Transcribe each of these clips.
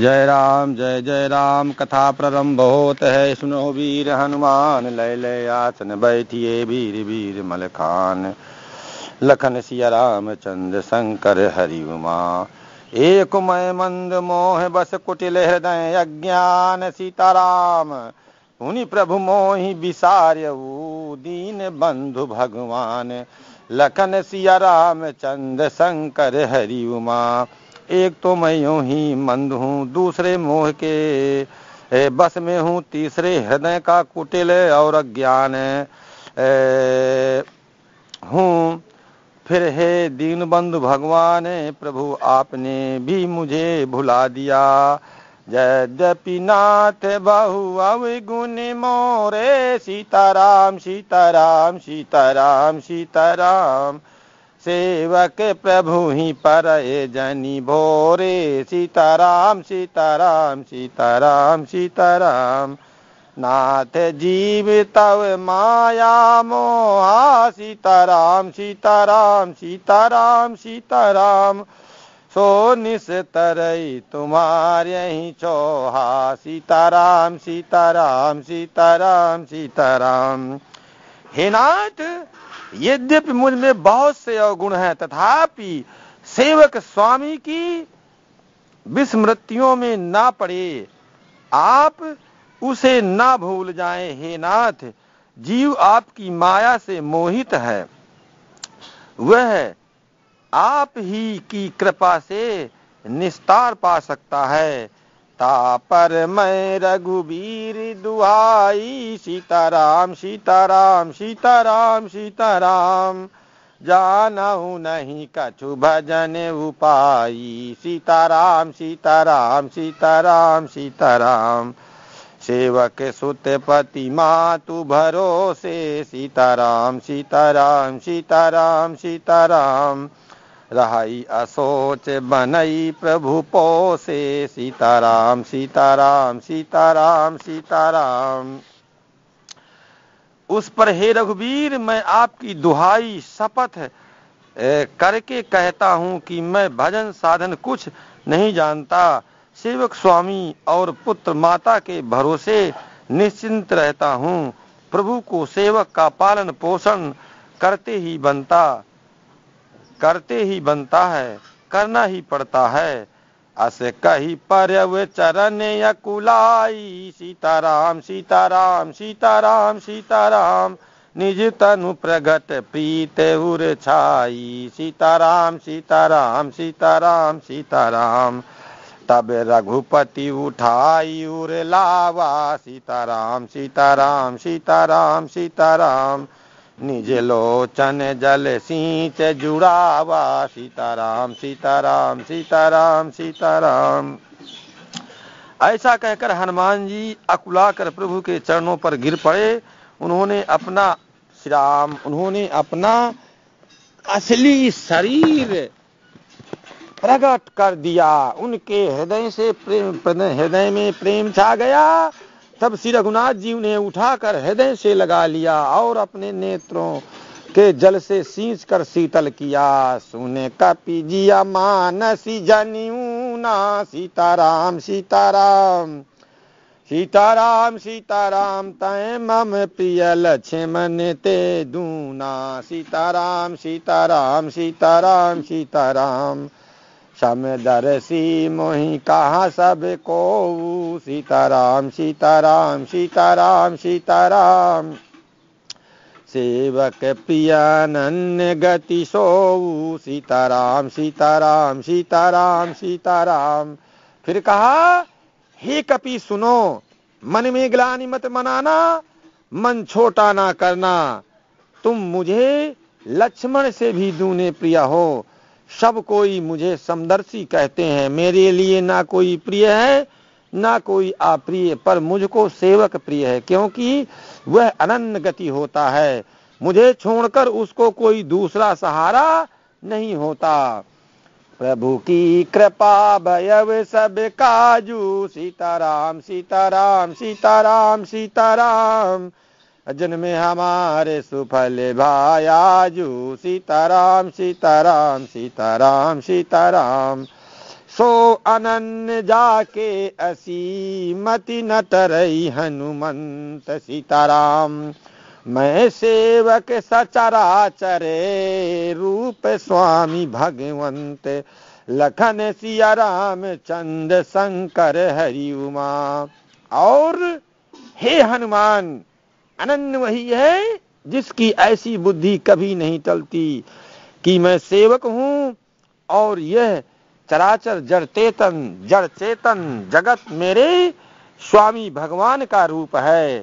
जय राम जय जय राम कथा प्रारंभ होत है सुनो वीर हनुमान लय लय आसन बैठिए वीर वीर मलखान लखन सिया राम चंद्र शंकर हरि उमा एक मय मंद मोह बस कुटिल हृदय अज्ञान सीताराम उनि प्रभु मोहि विसार्यऊ दीन बंधु भगवान लखन सिया राम चंद्र शंकर हरि उमा एक तो मैं यूं ही मंद हूँ दूसरे मोह के बस में हूँ तीसरे हृदय का कुटिल और अज्ञान हूँ फिर हे दीन बंधु भगवान प्रभु आपने भी मुझे भुला दिया यद्यपि नाथ बहु अवगुण मोरे सीताराम सीताराम सीताराम सीताराम, सीताराम सेवक प्रभु ही पर जनी भोरे सीताराम सीताराम सीताराम सीताराम नाथ जीव तव माया मोहा सीताराम सीताराम सीताराम सीताराम सो निस तरई तुम्हार यही चोहा सीताराम सीताराम सीताराम सीताराम हे नाथ यद्यपि मुझ में बहुत से अवगुण हैं तथापि सेवक स्वामी की विस्मृतियों में ना पड़े आप उसे ना भूल जाए हे नाथ जीव आपकी माया से मोहित है वह आप ही की कृपा से निस्तार पा सकता है पर मैं रघुबीर दुआई सीताराम सीताराम सीताराम सीताराम जानऊ नहीं कछु भजन उपाई सीताराम सीताराम सीताराम सीताराम सेवक सुतपति मातु भरोसे सीताराम सीताराम सीताराम सीताराम रहाई असोच बनई प्रभु पोसे सीताराम सीताराम सीताराम सीताराम उस पर हे रघुवीर मैं आपकी दुहाई शपथ करके कहता हूँ कि मैं भजन साधन कुछ नहीं जानता सेवक स्वामी और पुत्र माता के भरोसे निश्चिंत रहता हूँ प्रभु को सेवक का पालन पोषण करते ही बनता करते ही बनता है करना ही पड़ता है अस कही पर चरण अकुलाई सीताराम सीताराम सीताराम सीताराम निज तनु प्रगट प्रीत उर छाई सीताराम सीताराम सीताराम सीताराम तब रघुपति उठाई उर लावा सीताराम सीताराम सीताराम, सीताराम निज लोचन जल सींच जुड़ावा सीताराम सीताराम सीताराम सीताराम ऐसा कहकर हनुमान जी अकुलाकर प्रभु के चरणों पर गिर पड़े उन्होंने अपना श्राम उन्होंने अपना असली शरीर प्रकट कर दिया उनके हृदय से प्रेम हृदय में प्रेम छा गया तब श्री रघुनाथ जी उन्हें उठाकर हृदय से लगा लिया और अपने नेत्रों के जल से सींच कर शीतल किया सुने का पीजिया मानसी जनियू ना सीताराम सीताराम सीताराम सीताराम तय मम प्रिय लक्ष्य मन ते दूना सीताराम सीताराम सीताराम सीताराम, सीताराम समदर्शी मोहि कहा सब को सीताराम सीताराम सीताराम सीताराम सेवक प्रियानन्य गति सो सीताराम सीताराम सीताराम सीताराम फिर कहा हे कपि सुनो मन में ग्लानी मत मनाना मन छोटा ना करना तुम मुझे लक्ष्मण से भी दूने प्रिया हो सब कोई मुझे समदर्शी कहते हैं मेरे लिए ना कोई प्रिय है ना कोई अप्रिय पर मुझको सेवक प्रिय है क्योंकि वह अनन्न गति होता है मुझे छोड़कर उसको कोई दूसरा सहारा नहीं होता प्रभु की कृपा भयव सब काजू सीताराम सीताराम सीताराम सीताराम, सीताराम जन्मे हमारे सुफल भाया जू सीताराम सीताराम सीताराम सीताराम सो अनन्य जाके असीमति न तरई हनुमंत सीताराम मैं सेवक सचराचरे रूप स्वामी भगवंत लखन सिया राम चंद शंकर हरि उमा और हे हनुमान अनन्य वही है जिसकी ऐसी बुद्धि कभी नहीं टलती कि मैं सेवक हूं और यह चराचर जड़ चेतन जड़ चेतन जगत मेरे स्वामी भगवान का रूप है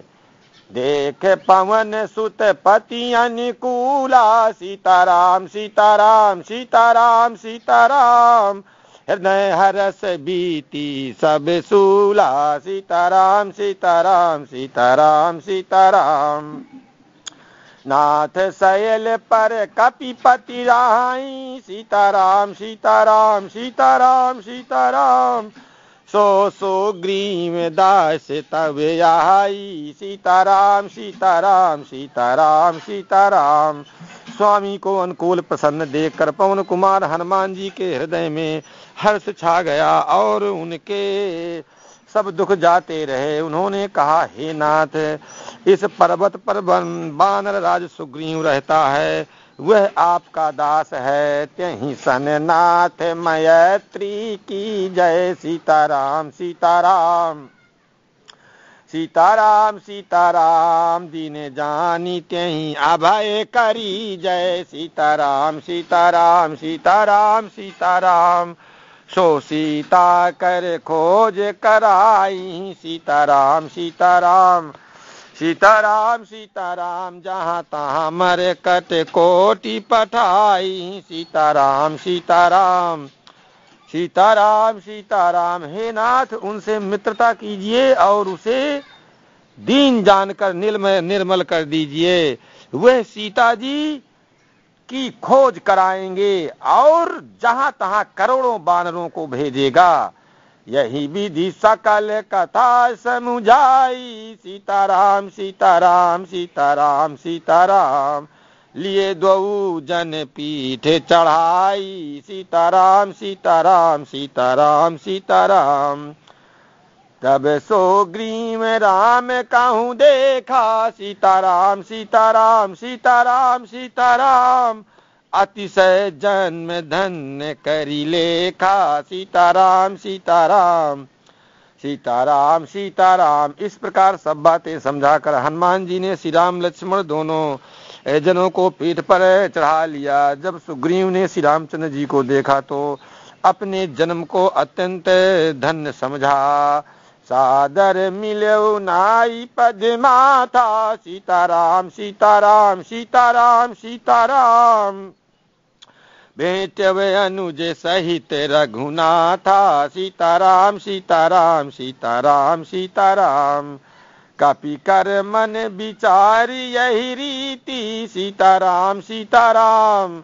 देख पवन सुत पति अनुकूला सीताराम सीताराम सीताराम सीताराम, सीताराम हृदय हरस बीती सब सूला सीताराम सीताराम सीताराम सीताराम नाथ सयल पर कपिपति राई सीताराम सीताराम सीताराम सीताराम सो सो ग्रीम दास तब आई सीताराम सीताराम सीताराम सीताराम स्वामी को अनुकूल प्रसन्न देखकर पवन कुमार हनुमान जी के हृदय में हर्ष छा गया और उनके सब दुख जाते रहे उन्होंने कहा हे नाथ इस पर्वत पर बानर राज सुग्रीव रहता है वह आपका दास है त्यही सन नाथ मैत्री की जय सीताराम सीताराम सीताराम सीताराम दीने जानी त्यही अभय करी जय सीताराम सीताराम सीताराम सीताराम, सीताराम सो सीता कर खोज कराई सीताराम सीताराम सीताराम सीताराम जहाँ तहाँ मर कट कोटि पठाई सीताराम सीताराम सीताराम सीताराम हे नाथ उनसे मित्रता कीजिए और उसे दीन जानकर निर्मल निर्मल कर दीजिए वह सीता जी की खोज कराएंगे और जहां तहां करोड़ों बानरों को भेजेगा यही विधि सकल कथा समुझाई सीताराम सीताराम सीताराम सीताराम लिए दो जन पीठ चढ़ाई सीताराम सीताराम सीताराम सीताराम तब सो ग्रीम राम कहूँ देखा सीताराम सीताराम सीताराम सीताराम अतिशय जन्म धन्य करी लेखा सीताराम सीताराम सीताराम सीताराम इस प्रकार सब बातें समझाकर हनुमान जी ने श्री राम लक्ष्मण दोनों जनों को पीठ पर चढ़ा लिया जब सुग्रीव ने श्री रामचंद्र जी को देखा तो अपने जन्म को अत्यंत धन्य समझा सादर मिल्यो नाई पद माथा सीताराम सीताराम सीताराम सीताराम बेटवे अनुज सहित रघुनाथा सीताराम सीताराम सीताराम सीताराम कपि कर मन विचार यही रीति सीताराम सीताराम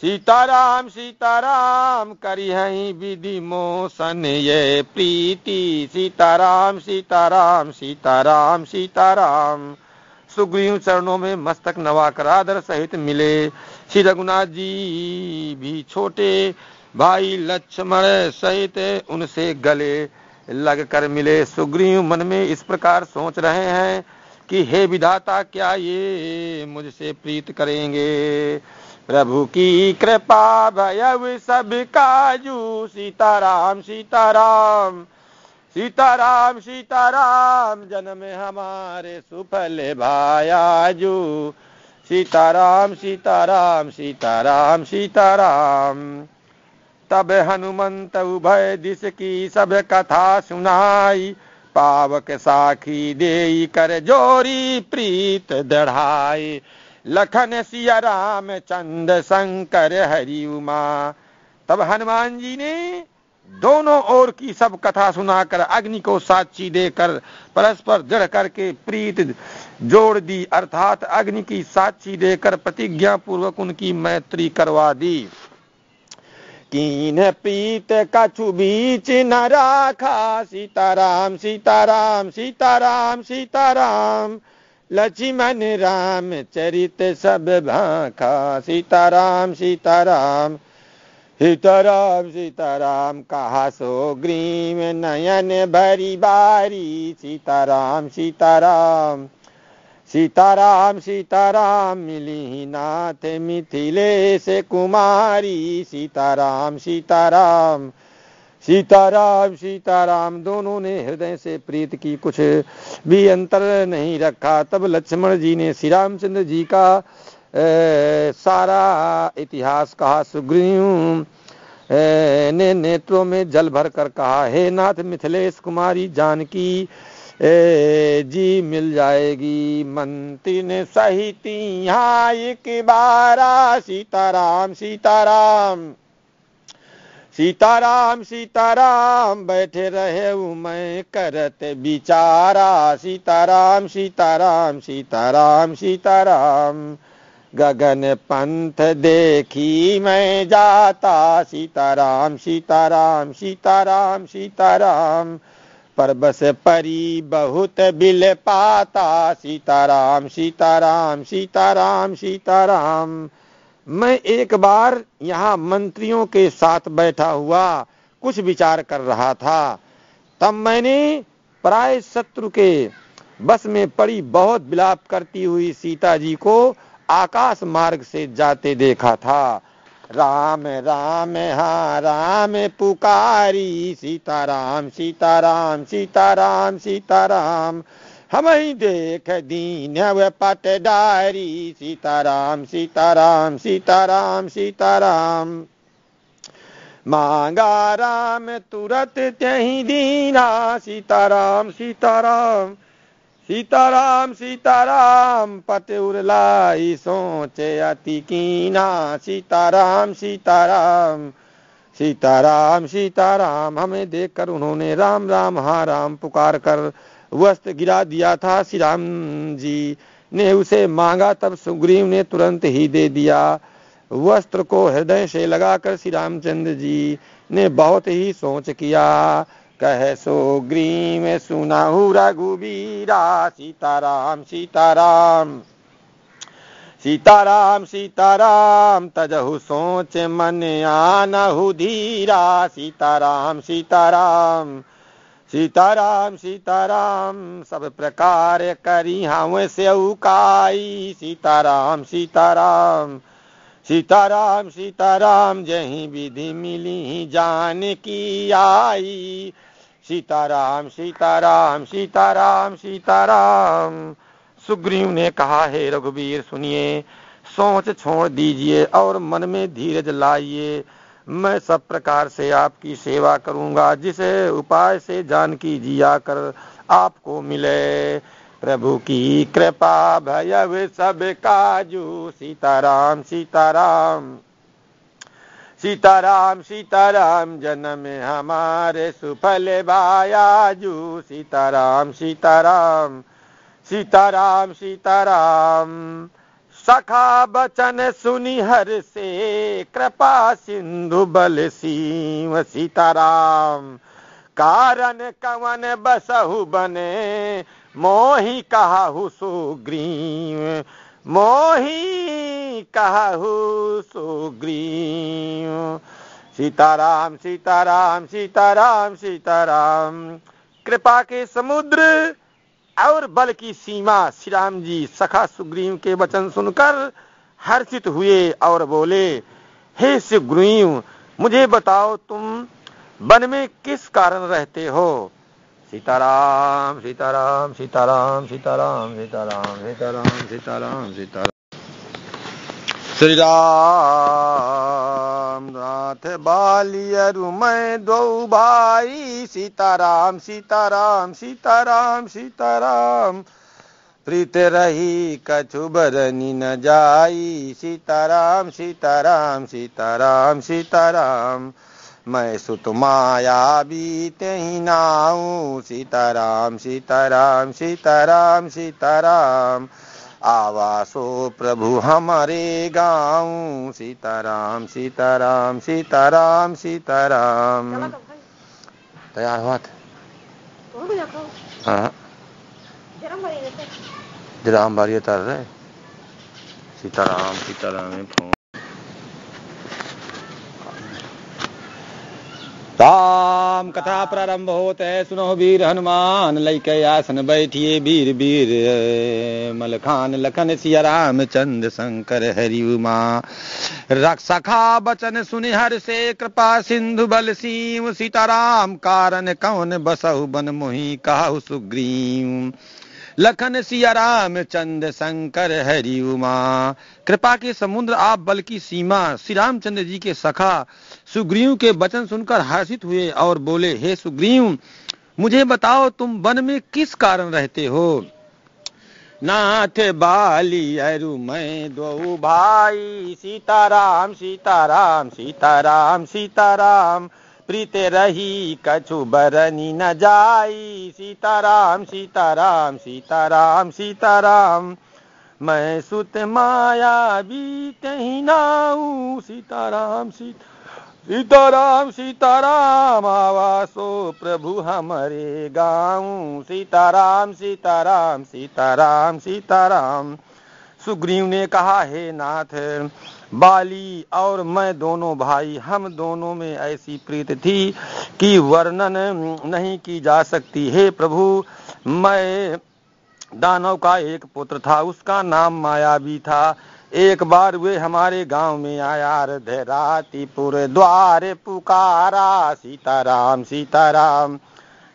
सीताराम सीताराम करी है विधि मोसन ये प्रीति सीताराम सीताराम सीताराम सीताराम सुग्रीव चरणों में मस्तक नवाकर आदर सहित मिले श्री रघुनाथ जी भी छोटे भाई लक्ष्मण सहित उनसे गले लगकर मिले सुग्रीव मन में इस प्रकार सोच रहे हैं कि हे विधाता क्या ये मुझसे प्रीत करेंगे प्रभु की कृपा भयव काजू सीताराम सीताराम सीताराम सीताराम जन्म हमारे सुफल भायाजू सीताराम सीताराम सीताराम सीताराम तब हनुमंत उभय दिश की सब कथा सुनाई पावक साखी दे कर जोरी प्रीत दढ़ाई लखन सिया राम चंद शंकर हरि उमा तब हनुमान जी ने दोनों ओर की सब कथा सुनाकर अग्नि को साक्षी देकर परस्पर दृढ़ करके प्रीत जोड़ दी अर्थात अग्नि की साक्षी देकर प्रतिज्ञा पूर्वक उनकी मैत्री करवा दी कीन प्रीत कछु बीच न राखा सीताराम सीताराम सीताराम सीताराम सीता लक्ष्मण राम चरित सब भाखा सीताराम सीताराम सीताराम सीताराम कहा सो ग्रीम नयन भरी बारी सीताराम सीताराम सीताराम सीताराम मिली नाथ मिथिलेश कुमारी सीताराम सीताराम सीताराम सीताराम दोनों ने हृदय से प्रीत की कुछ भी अंतर नहीं रखा तब लक्ष्मण जी ने श्री रामचंद्र जी का ए, सारा इतिहास कहा सुग्रीव ने नेत्रों में जल भर कर कहा हे नाथ मिथिलेश कुमारी जानकी ए, जी मिल जाएगी मंत्री ने सहित यहाँ एक बारा सीताराम सीताराम सीताराम सीताराम बैठे रहे मैं करत बिचारा सीताराम सीताराम सीताराम सीताराम गगन पंथ देखी मैं जाता सीताराम सीताराम सीताराम सीताराम पर बस परी बहुत बिल पाता सीताराम सीताराम सीताराम सीताराम, सीताराम मैं एक बार यहाँ मंत्रियों के साथ बैठा हुआ कुछ विचार कर रहा था तब मैंने प्राय शत्रु के बस में पड़ी बहुत विलाप करती हुई सीता जी को आकाश मार्ग से जाते देखा था राम राम हा राम पुकारी सीता राम सीता राम सीता राम सीता राम, सीता राम हम ही देख दीन व डारी सीताराम सीताराम सीताराम सीताराम मांगा राम तुरत तही दीना सीताराम सीताराम सीताराम सीताराम पट उरलाई सोचे अति कीना सीताराम सीताराम सीताराम सीताराम हमें देखकर उन्होंने राम राम हा राम पुकार कर वस्त्र गिरा दिया था श्री राम जी ने उसे मांगा तब सुग्रीव ने तुरंत ही दे दिया वस्त्र को हृदय से लगाकर श्री रामचंद्र जी ने बहुत ही सोच किया कह सुग्रीव सुना रघुबीरा सीताराम सीताराम सीताराम सीताराम तजहु सोच मन आनहु धीरा सीताराम सीताराम सीताराम सीताराम सब प्रकार करी हावे से उकाई सीताराम सीताराम सीताराम सीताराम जही विधि मिली जान की आई सीताराम सीताराम सीताराम सीताराम सुग्रीव ने कहा हे रघुवीर सुनिए सोच छोड़ दीजिए और मन में धीरज लाइए मैं सब प्रकार से आपकी सेवा करूंगा जिस उपाय से जानकी जिया कर आपको मिले प्रभु की कृपा भयव सब काजू सीताराम सीताराम सीताराम सीताराम जन्म हमारे सुफल बायाजू सीताराम सीताराम सीताराम सीताराम सखा बचन सुनिहर हर से कृपा सिंधु बल सीव सीताराम कारण कवन बसहु बने मोही कहु सुग्रीव मोही कहु सुग्रीव सीताराम सीताराम सीताराम सीताराम कृपा के समुद्र और बल की सीमा श्री राम जी सखा सुग्रीव के वचन सुनकर हर्षित हुए और बोले हे सुग्रीव मुझे बताओ तुम वन में किस कारण रहते हो सीताराम सीताराम सीताराम सीताराम सीताराम सीताराम सीताराम सीताराम श्री राम रामनाथ बालियरु मैं दो भाई सीताराम सीताराम सीताराम सीताराम प्रीत रही कछु बरनी न जाई सीताराम सीताराम सीताराम सीताराम मैं सुत माया बीते ही नाऊ सीताराम सीताराम सीताराम सीताराम आवासो प्रभु हमारे गाँव सीताराम सीताराम सीताराम सीताराम तो तैयार हुआ था हाँ जराम भरिए तर रहे सीताराम सीताराम फोन कथा प्रारंभ होते है सुनो वीर हनुमान लैके आसन बैठिए वीर वीर मलखान लखन सिया राम चंद शंकर हरि उमा सखा बचन सुनि हर से कृपा सिंधु बल सीम सीताराम कारण कौन बसहु बन मोहि कहु सुग्रीव लखन सिया राम चंद्र शंकर हरि उमा कृपा के समुद्र आप बल की सीमा श्री रामचंद्र जी के सखा सुग्रीव के वचन सुनकर हर्षित हुए और बोले हे सुग्रीव मुझे बताओ तुम वन में किस कारण रहते हो नाथ बाली अरु मैं दो भाई सीताराम सीताराम सीताराम सीताराम प्रीत रही कछु बरनी न जाई सीताराम सीताराम सीताराम सीताराम मैं सुत माया बीत ही नाऊ सीताराम सीता सीताराम सीताराम आवासो प्रभु हमारे गाँव सीताराम सीताराम सीताराम सीताराम सुग्रीव ने कहा हे नाथ बाली और मैं दोनों भाई हम दोनों में ऐसी प्रीत थी कि वर्णन नहीं की जा सकती हे प्रभु मैं दानव का एक पुत्र था उसका नाम मायावी था एक बार वे हमारे गांव में आया रातिपुर द्वार पुकारा सीताराम सीताराम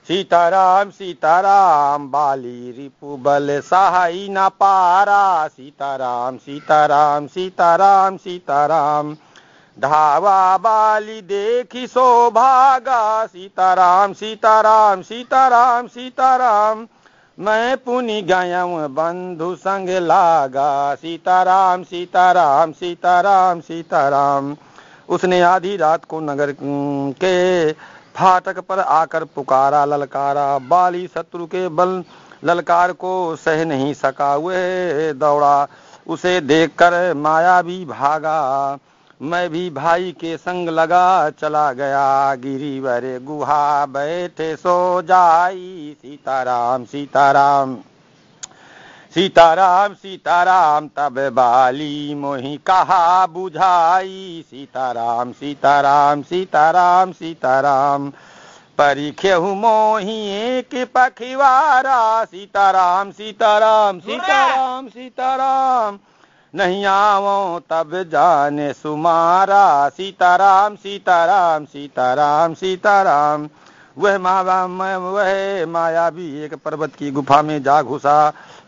सीताराम सीताराम बाली रिपु बल सहाई न पारा सीताराम सीताराम सीताराम सीताराम धावा बाली देखी सो भागा सीताराम सीताराम सीताराम सीताराम, सीताराम मैं पुनि गयम बंधु संग लागा सीताराम सीताराम सीताराम सीताराम उसने आधी रात को नगर के फाटक पर आकर पुकारा ललकारा बाली शत्रु के बल ललकार को सह नहीं सका हुए दौड़ा उसे देखकर माया भी भागा मैं भी भाई के संग लगा चला गया गिरीवर गुहा बैठे सो जाई सीताराम सीताराम सीताराम सीताराम तब बाली मोहि कहा बुझाई सीताराम सीताराम सीताराम सीताराम परिखेहु मोहि एक पखिवारा सीताराम सीताराम सीताराम सीताराम, सीताराम नहीं आवो तब जाने सुमारा सीताराम सीताराम सीताराम सीताराम वह माया वह माया भी एक पर्वत की गुफा में जा घुसा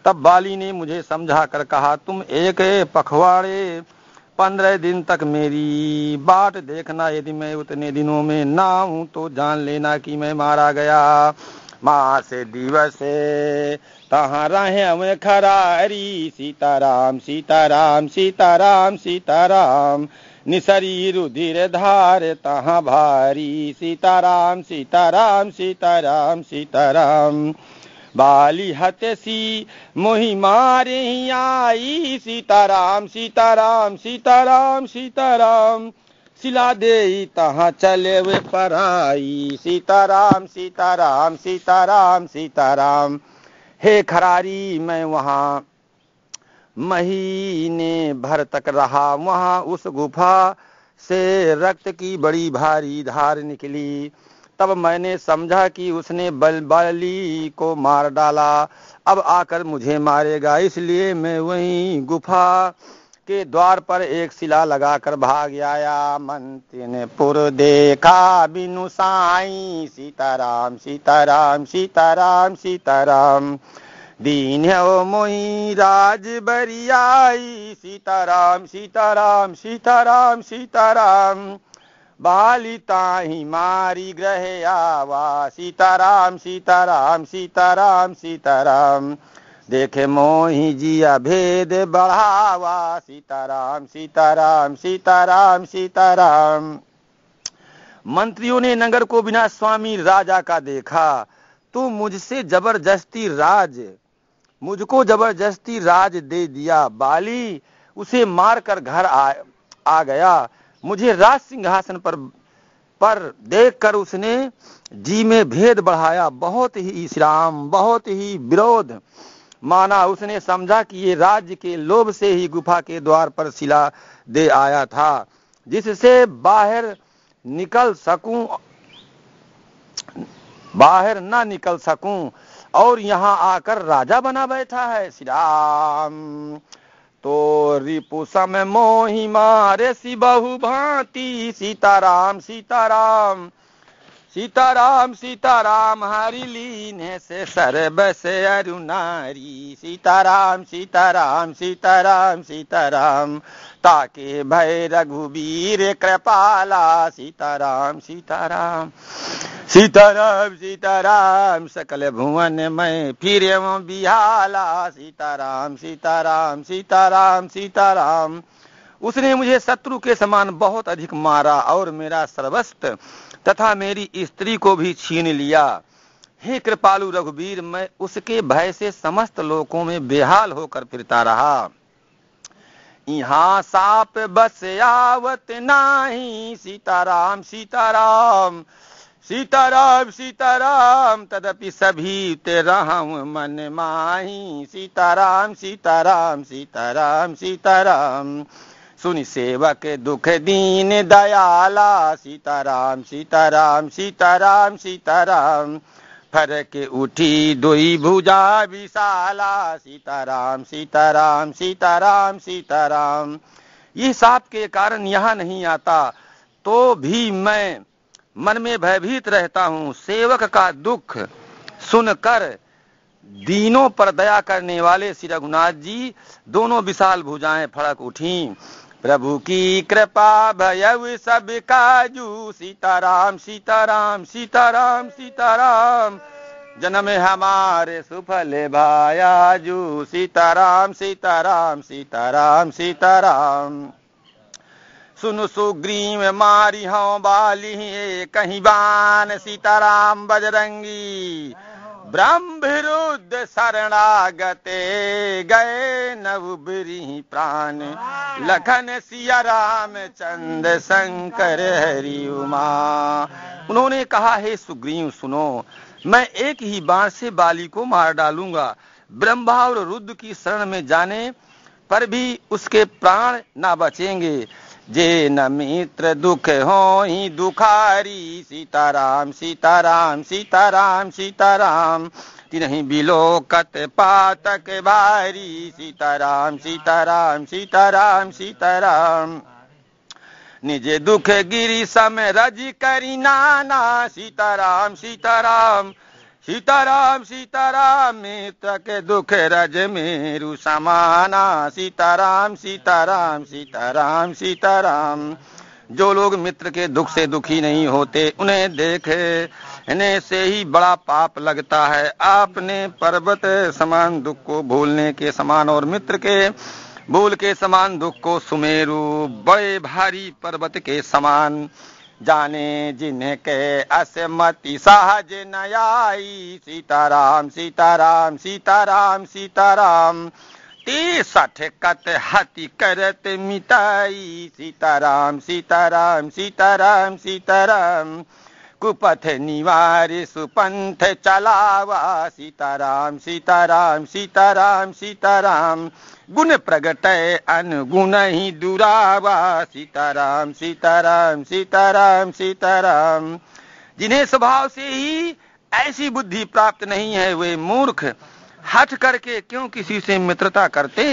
तब बाली ने मुझे समझा कर कहा तुम एक पखवाड़े पंद्रह दिन तक मेरी बात देखना यदि मैं उतने दिनों में ना हूं तो जान लेना कि मैं मारा गया मास दिवस तहाँ रहे हम खरारी सीताराम सीताराम सीताराम सीताराम निसरी रुधिर धार तहाँ भारी सीताराम सीताराम सीताराम सीताराम बाली हतसी सी मोहिमारे ही आई सीताराम सीताराम सीताराम सीताराम सिला दे तहाँ चले वे पराई सीताराम सीताराम सीताराम सीताराम, सीताराम हे खरारी मैं वहां महीने भर तक रहा वहां उस गुफा से रक्त की बड़ी भारी धार निकली तब मैंने समझा कि उसने बल बाली को मार डाला अब आकर मुझे मारेगा इसलिए मैं वही गुफा के द्वार पर एक शिला लगाकर भाग आया मंत्री ने पुर देखा बिनु साई सीताराम सीताराम सीताराम सीताराम दीन ओ मोही राज बरियाई सीताराम सीताराम सीताराम सीताराम ताही मारी ग्रह आवा सीताराम सीताराम सीताराम सीताराम, सीताराम देखे मोही जिया भेद बढ़ावा सीताराम सीताराम सीताराम सीताराम मंत्रियों ने नगर को बिना स्वामी राजा का देखा तो मुझसे जबरदस्ती राज मुझको जबरदस्ती राज दे दिया बाली उसे मार कर घर आ, आ गया मुझे राज सिंहासन पर पर देखकर उसने जी में भेद बढ़ाया बहुत ही श्राम बहुत ही विरोध माना उसने समझा कि ये राज्य के लोभ से ही गुफा के द्वार पर शिला दे आया था जिससे बाहर निकल सकूं बाहर ना निकल सकूं और यहाँ आकर राजा बना बैठा है श्री राम तो रिपुसम मोहि मारे बहु भांति सीताराम सीताराम सीताराम सीताराम हरि लीन है से सर्व से अरुणारी सीताराम सीताराम सीताराम सीताराम ताके भय रघुबीर कृपाला सीताराम सीताराम सीताराम सीताराम सकल भुवन में फिर बिहाला सीताराम सीताराम सीताराम सीताराम उसने मुझे शत्रु के समान बहुत अधिक मारा और मेरा सर्वस्त तथा मेरी स्त्री को भी छीन लिया हे कृपालु रघुवीर मैं उसके भय से समस्त लोकों में बेहाल होकर फिरता रहा यहाँ साप बस आवत नाही सीताराम सीताराम सीताराम सीताराम तदपि सभी तेरा मन माही सीताराम सीताराम सीताराम सीताराम सुन सेवक दुख दीन दयाला सीताराम सीताराम सीताराम सीताराम फर के उठी दुई भुजा विशाला सीताराम सीताराम सीताराम सीताराम ये साप के कारण यहाँ नहीं आता तो भी मैं मन में भयभीत रहता हूँ सेवक का दुख सुनकर दीनों पर दया करने वाले श्री रघुनाथ जी दोनों विशाल भुजाएं फड़क उठी प्रभु की कृपा भयव काजू सीताराम सीताराम सीताराम सीताराम जन्म हमारे सुफल भाया जू सीताराम सीताराम सीताराम सीताराम सुन सुग्रीव मारी हों बाली कहीं बान सीताराम बजरंगी विरुद्ध शरणागते गए नवबरी प्राण लखन सिया राम चंद शंकर हरि उमा उन्होंने कहा हे सुग्रीव सुनो मैं एक ही बाण से बाली को मार डालूंगा ब्रह्मा और रुद्र की शरण में जाने पर भी उसके प्राण ना बचेंगे जे न मित्र दुख हो ही दुखारी सीताराम सीताराम सीताराम सीताराम तिरही बिलोकत पातक भारी सीताराम सीताराम सीताराम सीताराम निज दुख गिरी सम रज करी नाना सीताराम सीताराम सीताराम सीताराम मित्र के दुख रज मेरु समाना सीताराम सीताराम सीताराम सीताराम जो लोग मित्र के दुख से दुखी नहीं होते उन्हें देखे इन्हें से ही बड़ा पाप लगता है आपने पर्वत समान दुख को भूलने के समान और मित्र के भूल के समान दुख को सुमेरु बड़े भारी पर्वत के समान जाने जिनके असमति सहज नयाई सीताराम सीताराम सीताराम सीताराम तीसठ कत हति करत मिताई सीताराम सीताराम सीताराम सीताराम कुपथ निवार सुपंथ चलावा सीताराम सीताराम सीताराम सीताराम गुण प्रगट अनुगुण ही दुरावा सीताराम सीताराम सीताराम सीताराम जिन्हें स्वभाव से ही ऐसी बुद्धि प्राप्त नहीं है वे मूर्ख हट करके क्यों किसी से मित्रता करते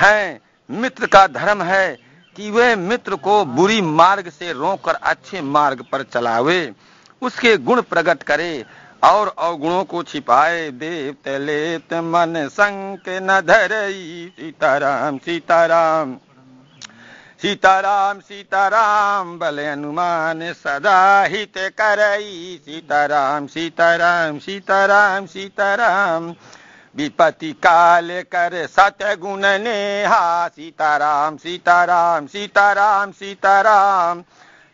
हैं मित्र का धर्म है कि वे मित्र को बुरी मार्ग से रोककर अच्छे मार्ग पर चलावे उसके गुण प्रकट करे और अवगुणों को छिपाए देवत लेत मन संक न धरई सीताराम सीताराम सीताराम सीताराम बल अनुमान सदा हित करई सीताराम सीताराम सीताराम सीताराम विपति काल कर सतगुण नेहा सीताराम सीताराम सीताराम सीताराम, सीताराम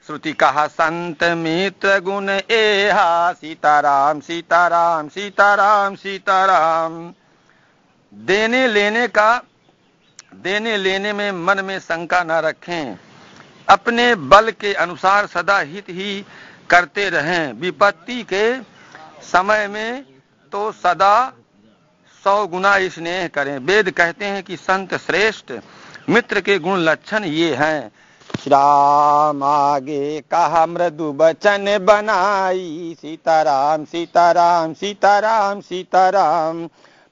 श्रुति कहा संत मित्र गुण एहा सीताराम सीताराम सीताराम सीताराम देने लेने का देने लेने में मन में शंका न रखें अपने बल के अनुसार सदा हित ही करते रहें विपत्ति के समय में तो सदा सौ गुना स्नेह करें वेद कहते हैं कि संत श्रेष्ठ मित्र के गुण लक्षण ये हैं श्याम आगे कहा मृदु बचन बनाई सीताराम सीताराम सीताराम सीताराम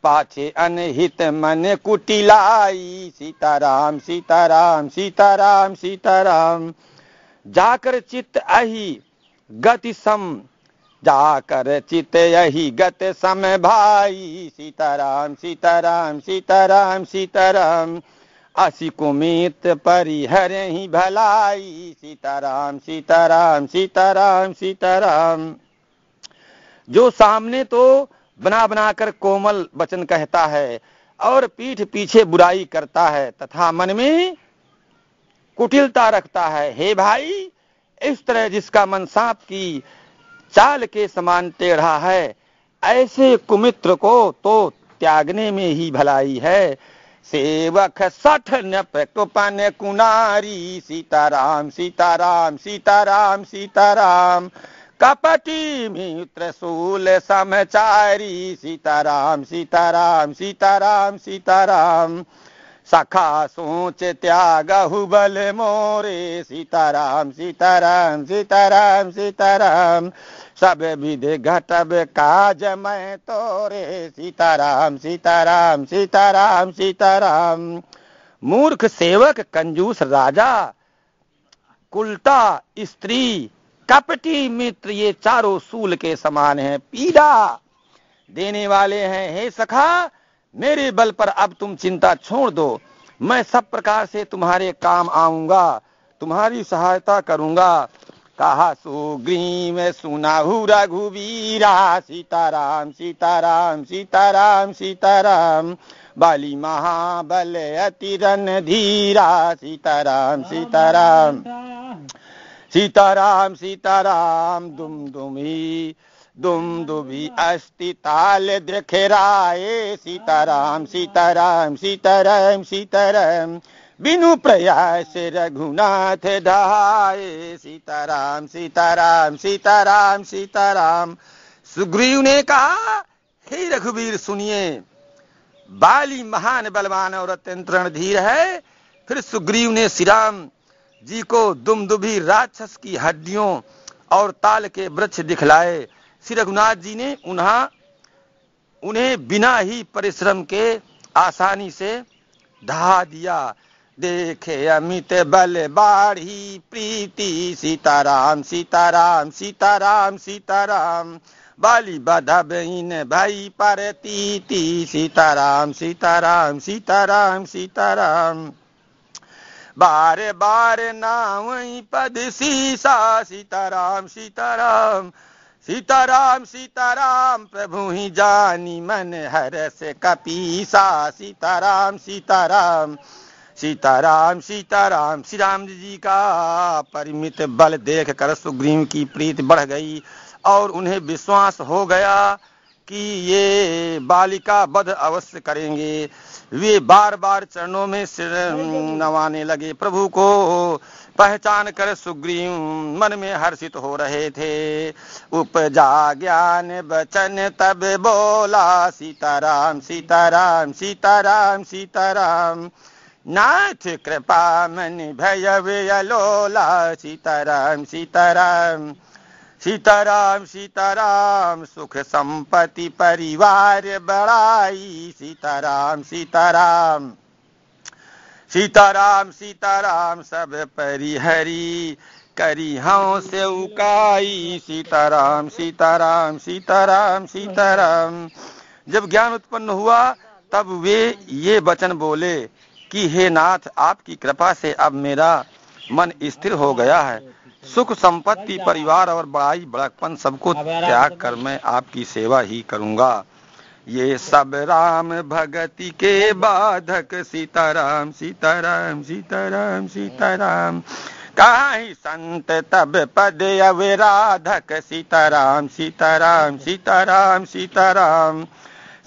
पाछे अनहित मन कुटिलाई सीताराम सीताराम सीताराम सीताराम जाकर चित अहि गति सम जाकर चित यही गत सम भाई सीताराम सीताराम सीताराम सीताराम, सीताराम कुमित परिहर ही भलाई सीताराम सीताराम सीताराम सीताराम जो सामने तो बना बनाकर कोमल वचन कहता है और पीठ पीछे बुराई करता है तथा मन में कुटिलता रखता है हे भाई इस तरह जिसका मन सांप की चाल के समान टेढ़ा है ऐसे कुमित्र को तो त्यागने में ही भलाई है सेवक सठन प्रकोपन कुनारी सीताराम सीताराम सीताराम सीताराम कपटी मित्र सूल समचारी सीताराम सीताराम सीताराम सीताराम सखा सोच त्याग हुबल मोरे सीताराम सीताराम सीताराम सीताराम सब विधि घटब काज मैं तोरे सीताराम सीताराम सीताराम सीताराम मूर्ख सेवक कंजूस राजा कुलता स्त्री कपटी मित्र ये चारों सूल के समान हैं पीड़ा देने वाले हैं हे सखा मेरे बल पर अब तुम चिंता छोड़ दो मैं सब प्रकार से तुम्हारे काम आऊंगा तुम्हारी सहायता करूंगा कहा सुग्रीव सुनाहु रघुवीरा सीताराम सीताराम सीताराम सीताराम बाली महाबल अति रन धीरा सीताराम सीताराम सीताराम सीताराम दुम दुमी दुम दुभी अस्ति ताल द्रखेराए सीताराम सीताराम सीताराम सीताराम बिनु प्रयास रघुनाथ ढाए सीताराम सीताराम सीताराम सीताराम सुग्रीव ने कहा हे रघुवीर सुनिए बाली महान बलवान और अत्यंत रणधीर है फिर सुग्रीव ने श्री राम जी को दुमदुभी राक्षस की हड्डियों और ताल के वृक्ष दिखलाए श्री रघुनाथ जी ने उन्हें उन्हें बिना ही परिश्रम के आसानी से ढहा दिया देखे अमित बल बाढ़ी प्रीति सीताराम सीताराम सीताराम सीताराम बाली बधब इन भई पर तीति सीताराम सीताराम सीताराम सीताराम बार बार नाम पद सीसा सीताराम सीताराम सीताराम सीताराम प्रभु ही जानी मन हर से कपीसा सीताराम सीताराम सीताराम सीताराम श्री राम जी का परिमित बल देख कर सुग्रीव की प्रीत बढ़ गई और उन्हें विश्वास हो गया कि ये बालिका बध अवश्य करेंगे वे बार बार चरणों में सिर नवाने लगे प्रभु को पहचान कर सुग्रीव मन में हर्षित हो रहे थे उपजा ज्ञान बचन तब बोला सीताराम सीताराम सीताराम सीताराम, सीताराम नाथ कृपा मन भय अलोला सीताराम सीताराम सीताराम सीताराम सुख संपत्ति परिवार बड़ाई सीताराम सीताराम सीताराम सीताराम सब परिहरी करी हाँ से उकाई सीताराम सीताराम सीताराम सीताराम जब ज्ञान उत्पन्न हुआ तब वे ये वचन बोले कि हे नाथ आपकी कृपा से अब मेरा मन स्थिर हो गया है सुख संपत्ति परिवार और बड़ाई बड़कपन सबको त्याग कर मैं आपकी सेवा ही करूंगा ये सब राम भगति के बाधक सीताराम सीताराम सीताराम सीताराम कहीं संत तब पद अवराधक सीताराम सीताराम सीताराम सीताराम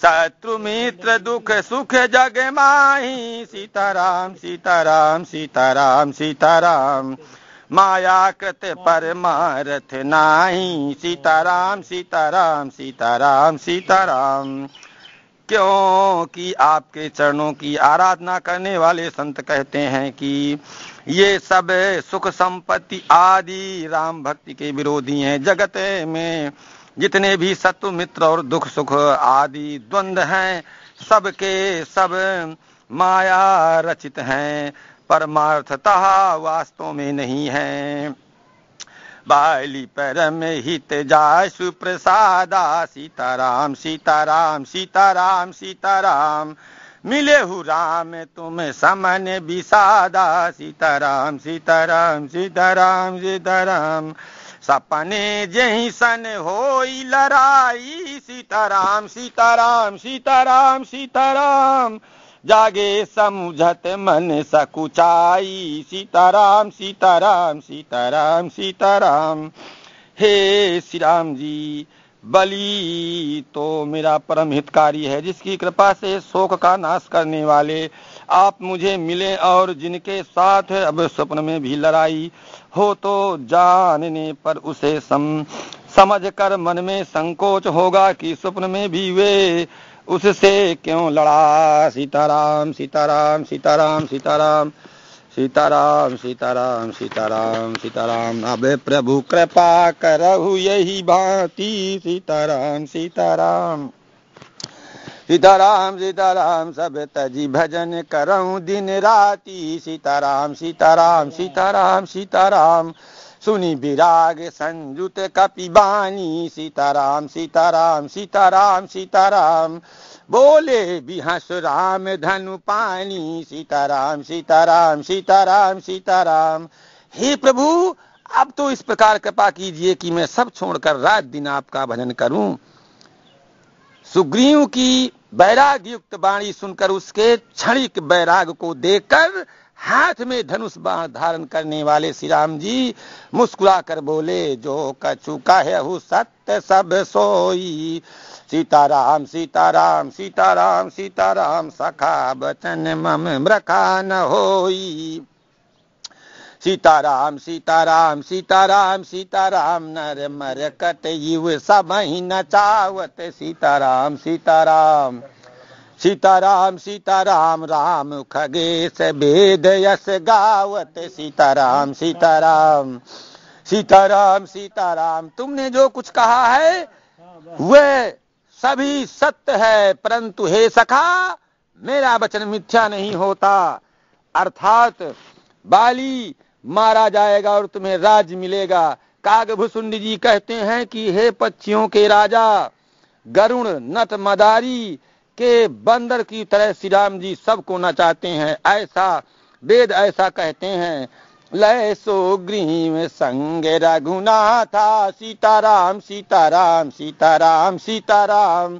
शत्रु मित्र दुख सुख जग माही सीताराम सीताराम सीताराम सीताराम माया कृत परमारथ नाही सीताराम सीताराम सीताराम सीताराम क्योंकि आपके चरणों की आराधना करने वाले संत कहते हैं कि ये सब सुख संपत्ति आदि राम भक्ति के विरोधी हैं जगत में जितने भी सत्व मित्र और दुख सुख आदि द्वंद हैं सबके सब माया रचित हैं परमार्थतः वास्तव में नहीं है बाली परम हित जासु प्रसादा सीताराम सीताराम सीताराम सीताराम मिले हु राम तुम समन विषादा सीताराम सीताराम सीताराम सीताराम, सीताराम सपने जही सन हो लड़ाई सीताराम सीताराम सीताराम सीताराम जागे समुझत मन सकुचाई सीताराम सीताराम सीताराम सीताराम हे श्री राम जी बलि तो मेरा परम हितकारी है जिसकी कृपा से शोक का नाश करने वाले आप मुझे मिले और जिनके साथ अब स्वप्न में भी लड़ाई हो तो जानने पर उसे सम समझ कर मन में संकोच होगा कि स्वप्न में भी वे उससे क्यों लड़ा सीताराम सीताराम सीताराम सीताराम सीताराम सीताराम सीताराम सीताराम अबे प्रभु कृपा करहु यही भांति सीताराम सीताराम सीताराम सीताराम सब तजी भजन करूं दिन राती सीताराम सीताराम सीताराम सीताराम सुनी विराग संयुत बानी सीताराम सीताराम सीताराम सीताराम बोले बिहस राम धनु पानी सीताराम सीताराम सीताराम सीताराम हे प्रभु अब तो इस प्रकार कृपा कीजिए कि मैं सब छोड़कर रात दिन आपका भजन करूं सुग्रीव की बैराग युक्त बाणी सुनकर उसके क्षणिक बैराग को देखकर हाथ में धनुष बाण धारण करने वाले श्री राम जी मुस्कुरा कर बोले जो कछुका है हु सत्य सब सोई सीताराम सीताराम सीताराम सीताराम सखा बचन मम रखा न होई सीताराम सीताराम सीताराम सीताराम नर मर कट युव सब नचावत सीताराम सीताराम सीताराम सीताराम राम खगेश भेद यस गावत सीताराम सीताराम सीताराम सीताराम तुमने जो कुछ कहा है वह सभी सत्य है परंतु हे सखा मेरा वचन मिथ्या नहीं होता अर्थात बाली मारा जाएगा और तुम्हें राज मिलेगा कागभूसुंड जी कहते हैं कि हे पक्षियों के राजा गरुण नट मदारी के बंदर की तरह श्री राम जी सबको नचाते हैं ऐसा वेद ऐसा कहते हैं लय सो गृह संग रघुनाथा सीताराम सीताराम सीताराम सीताराम सीता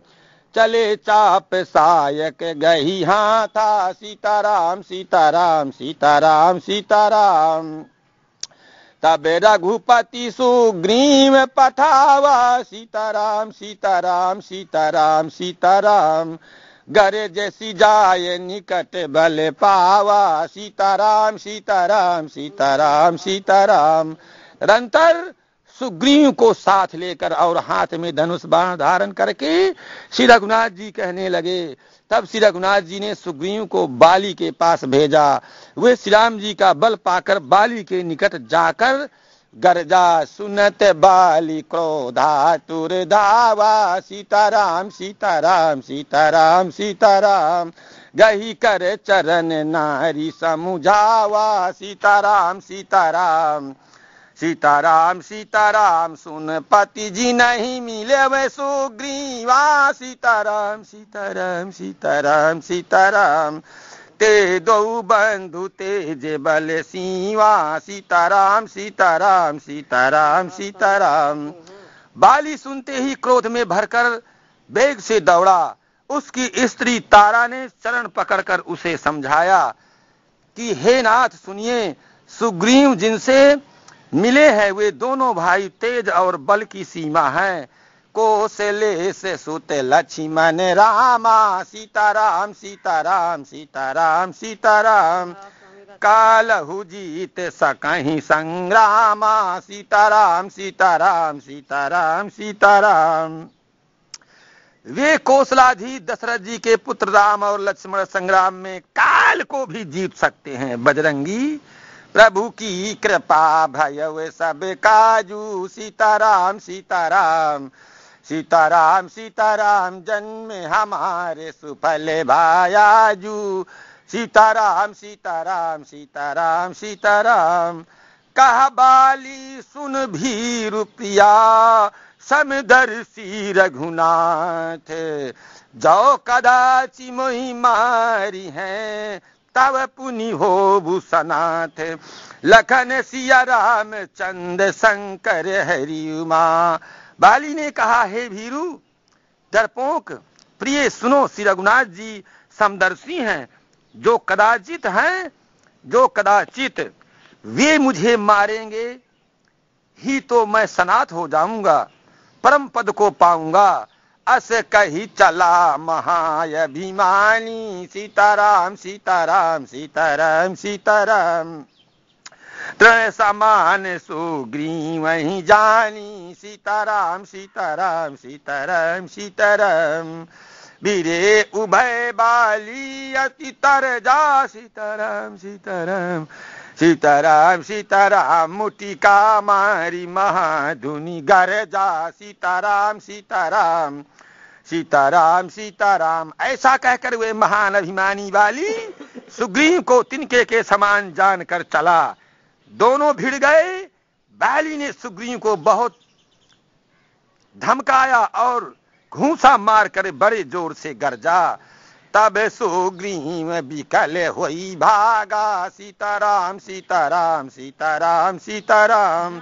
चले चाप सायक गही हाथा सीताराम सीताराम सीताराम सीताराम तब रघुपति सुग्रीव पठावा सीताराम सीताराम सीताराम सीताराम गरे जैसी जाय निकट बल पावा सीताराम सीताराम सीताराम सीताराम रंतर सुग्रीव को साथ लेकर और हाथ में धनुष बाण धारण करके श्री रघुनाथ जी कहने लगे तब श्री रघुनाथ जी ने सुग्रीव को बाली के पास भेजा वे श्री राम जी का बल पाकर बाली के निकट जाकर गरजा सुनत बाली तुर धावा सीताराम सीताराम सीताराम सीताराम गही कर चरण नारी समुझावा सीताराम सीताराम सीताराम सीताराम सुन पति जी नहीं मिले वे सुग्रीवा सीताराम सीताराम सीताराम सीताराम ते दो बंधु तेज बल सीवा सीताराम सीताराम सीताराम सीताराम बाली सुनते ही क्रोध में भरकर बेग से दौड़ा उसकी स्त्री तारा ने चरण पकड़कर उसे समझाया कि हे नाथ सुनिए सुग्रीव जिनसे मिले हैं वे दोनों भाई तेज और बल की सीमा है कोसले से सुत लक्ष्मण रामा सीताराम सीताराम सीताराम सीताराम हु जीत सकहीं संग्रामा सीताराम सीताराम सीताराम सीताराम वे कोसलाधी दशरथ जी के पुत्र राम और लक्ष्मण संग्राम में काल को भी जीत सकते हैं बजरंगी प्रभु की कृपा भय सब काजू सीताराम सीताराम सीताराम सीताराम जन्म हमारे सुफल भायाजू सीताराम सीताराम सीताराम सीताराम कह बाली सुन भी रुपया समदर्शी रघुनाथ जो कदाचि मोहि मारी है तव पुनि हो सनाथ लखन सिया राम चंद शंकर हरिमा बाली ने कहा हे भीरू डरपोक प्रिय सुनो श्री रघुनाथ जी समदर्शी हैं जो कदाचित हैं जो कदाचित वे मुझे मारेंगे ही तो मैं सनात हो जाऊंगा परम पद को पाऊंगा अस कही चला महायभिमानी सीताराम सीताराम सीताराम सीताराम त्रय समान सुग्री वही जानी सीताराम सीताराम सीताराम सीताराम बीरे उभय बाली अति तर जा सीताराम सीताराम सीताराम सीताराम का मारी महाधुनि गर जा सीताराम सीताराम सीताराम सीताराम ऐसा कहकर वे महान अभिमानी वाली सुग्रीव को तिनके के समान जानकर चला दोनों भिड़ गए बैली ने सुग्रीव को बहुत धमकाया और घूसा मारकर बड़े जोर से गरजा तब सुग्रीव बिकल होई भागा सीताराम सीताराम सीताराम सीताराम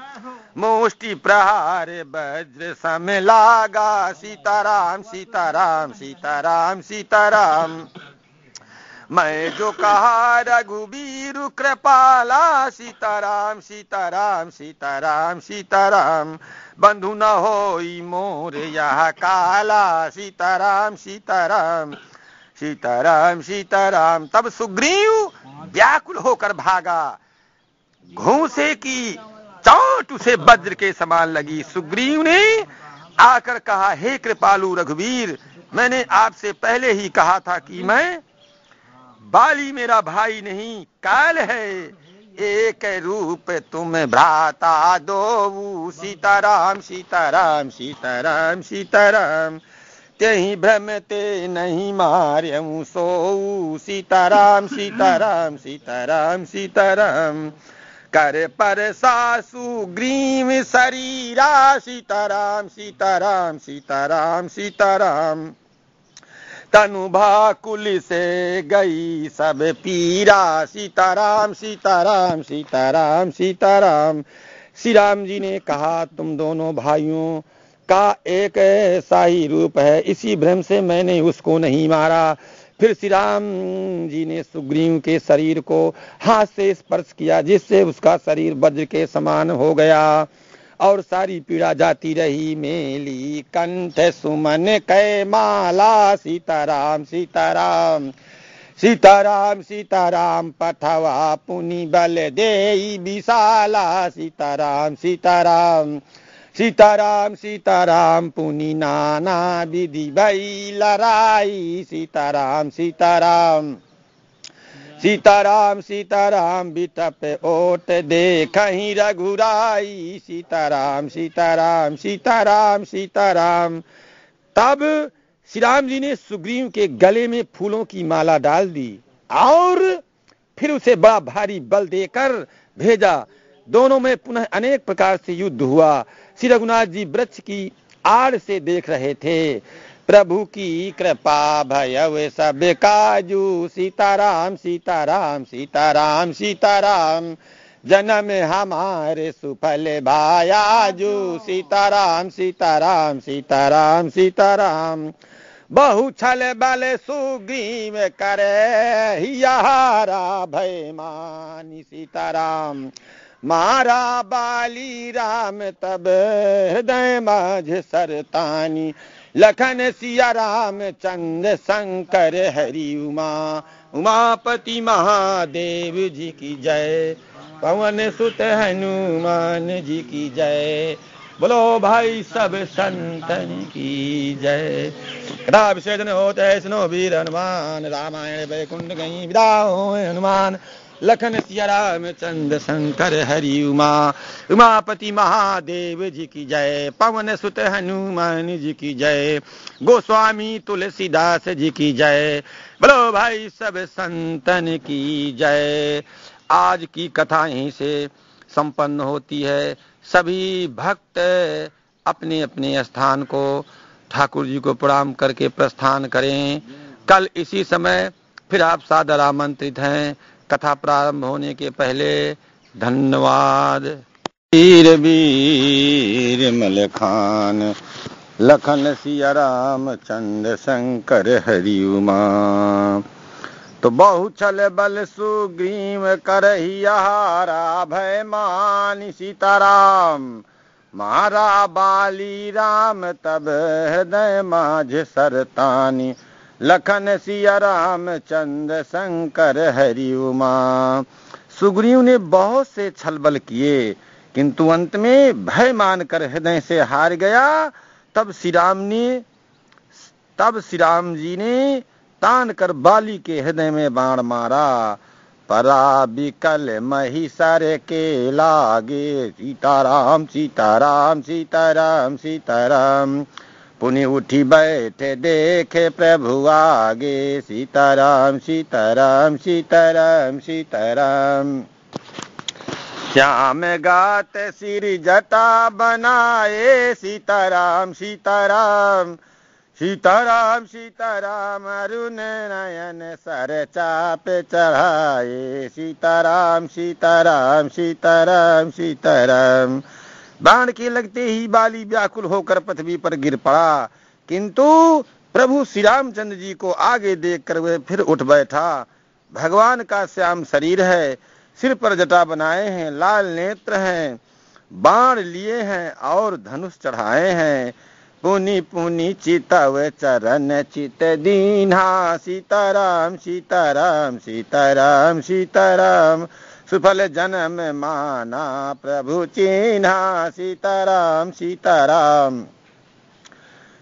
मुष्टि प्रहार वज्र सम लागा सीताराम सीताराम सीताराम सीताराम मैं जो कहा रघुबीर कृपाला सीताराम सीताराम सीताराम सीताराम बंधु न हो मोर यह काला सीताराम सीताराम सीताराम सीताराम तब सुग्रीव व्याकुल होकर भागा घूसे की चोट उसे वज्र के समान लगी सुग्रीव ने आकर कहा हे कृपालु रघुवीर मैंने आपसे पहले ही कहा था कि मैं बाली मेरा भाई नहीं काल है एक रूप तुम भ्राता दो सीताराम सीताराम सीताराम सीताराम त्यही भ्रमते नहीं मार्यऊ सो सीताराम सीताराम सीताराम सीताराम कर पर सासु ग्रीम शरीरा सीताराम सीताराम सीताराम सीताराम तनु भाकुल से गई सब पीरा सीताराम सीताराम सीताराम सीताराम श्री राम जी ने कहा तुम दोनों भाइयों का एक ऐसा ही रूप है इसी भ्रम से मैंने उसको नहीं मारा फिर श्री राम जी ने सुग्रीव के शरीर को हाथ से स्पर्श किया जिससे उसका शरीर वज्र के समान हो गया और सारी पीड़ा जाती रही मेली कंठ सुमन कै माला सीताराम सीताराम सीताराम सीताराम पथवा पुनि बल दे विशाला सीताराम सीताराम सीताराम सीताराम पुनी नाना विधि भई लड़ाई सीताराम सीताराम सीताराम सीताराम बिटप ओट देख रघुराई सीताराम सीताराम सीताराम सीताराम तब श्री राम जी ने सुग्रीव के गले में फूलों की माला डाल दी और फिर उसे बड़ा भारी बल देकर भेजा दोनों में पुनः अनेक प्रकार से युद्ध हुआ श्री रघुनाथ जी वृक्ष की आड़ से देख रहे थे प्रभु की कृपा भय सब काजू सीताराम सीताराम सीताराम सीताराम जन्म हमारे सुफल भाया सीताराम सीताराम सीताराम सीताराम बहु छल बल सुग्रीव करे हियारा भय मानी सीताराम मारा बाली राम तब हृदय माझ सरतानी लखन सिया राम चंद शंकर हरि उमा उमापति महादेव जी की जय पवन सुत हनुमान जी की जय बोलो भाई सब संतन की जय कदा विसर्जन होते सुनो वीर हनुमान रामायण वैकुंठ गई विदा हो हनुमान लखन सिया राम चंद शंकर हरि उमा उमापति महादेव जी की जय पवन सुत हनुमान जी की जय गोस्वामी तुलसीदास जी की जय बोलो भाई सब संतन की जय आज की कथा यहीं से संपन्न होती है सभी भक्त अपने अपने स्थान को ठाकुर जी को प्रणाम करके प्रस्थान करें कल इसी समय फिर आप सादर आमंत्रित हैं कथा प्रारंभ होने के पहले धन्यवाद वीर वीर मल खान लखन सिया राम चंद शंकर हरि उमा तो बहु छल बल सुग्रीव करही आहारा भय मान सीताराम मारा बाली राम तब हृदय माझ सरतानी लखन सिया राम चंद्र शंकर हरि उमा सुग्रीव ने बहुत से छलबल किए किंतु अंत में भय मानकर हृदय से हार गया तब श्री राम ने तब श्री राम जी ने तान कर बाली के हृदय में बाण मारा परा बिकल मही सर के लागे सीताराम सीताराम सीताराम सीताराम, सीताराम पुनि उठी बैठे देखे प्रभु आगे सीताराम सीताराम सीताराम सीताराम श्याम गात सिर जटा बनाए सीताराम सीताराम सीताराम सीताराम अरुण नयन सर चाप चढ़ाए सीताराम सीताराम सीताराम सीताराम बाण के लगते ही बाली व्याकुल होकर पृथ्वी पर गिर पड़ा किंतु प्रभु श्री रामचंद्र जी को आगे देख कर वह फिर उठ बैठा भगवान का श्याम शरीर है सिर पर जटा बनाए हैं लाल नेत्र हैं बाण लिए हैं और धनुष चढ़ाए हैं पुनि पुनि वे चरण चित दीना सीताराम सीताराम सीताराम सीताराम सीता सुफल जन्म माना प्रभु चिन्हा सीताराम सीताराम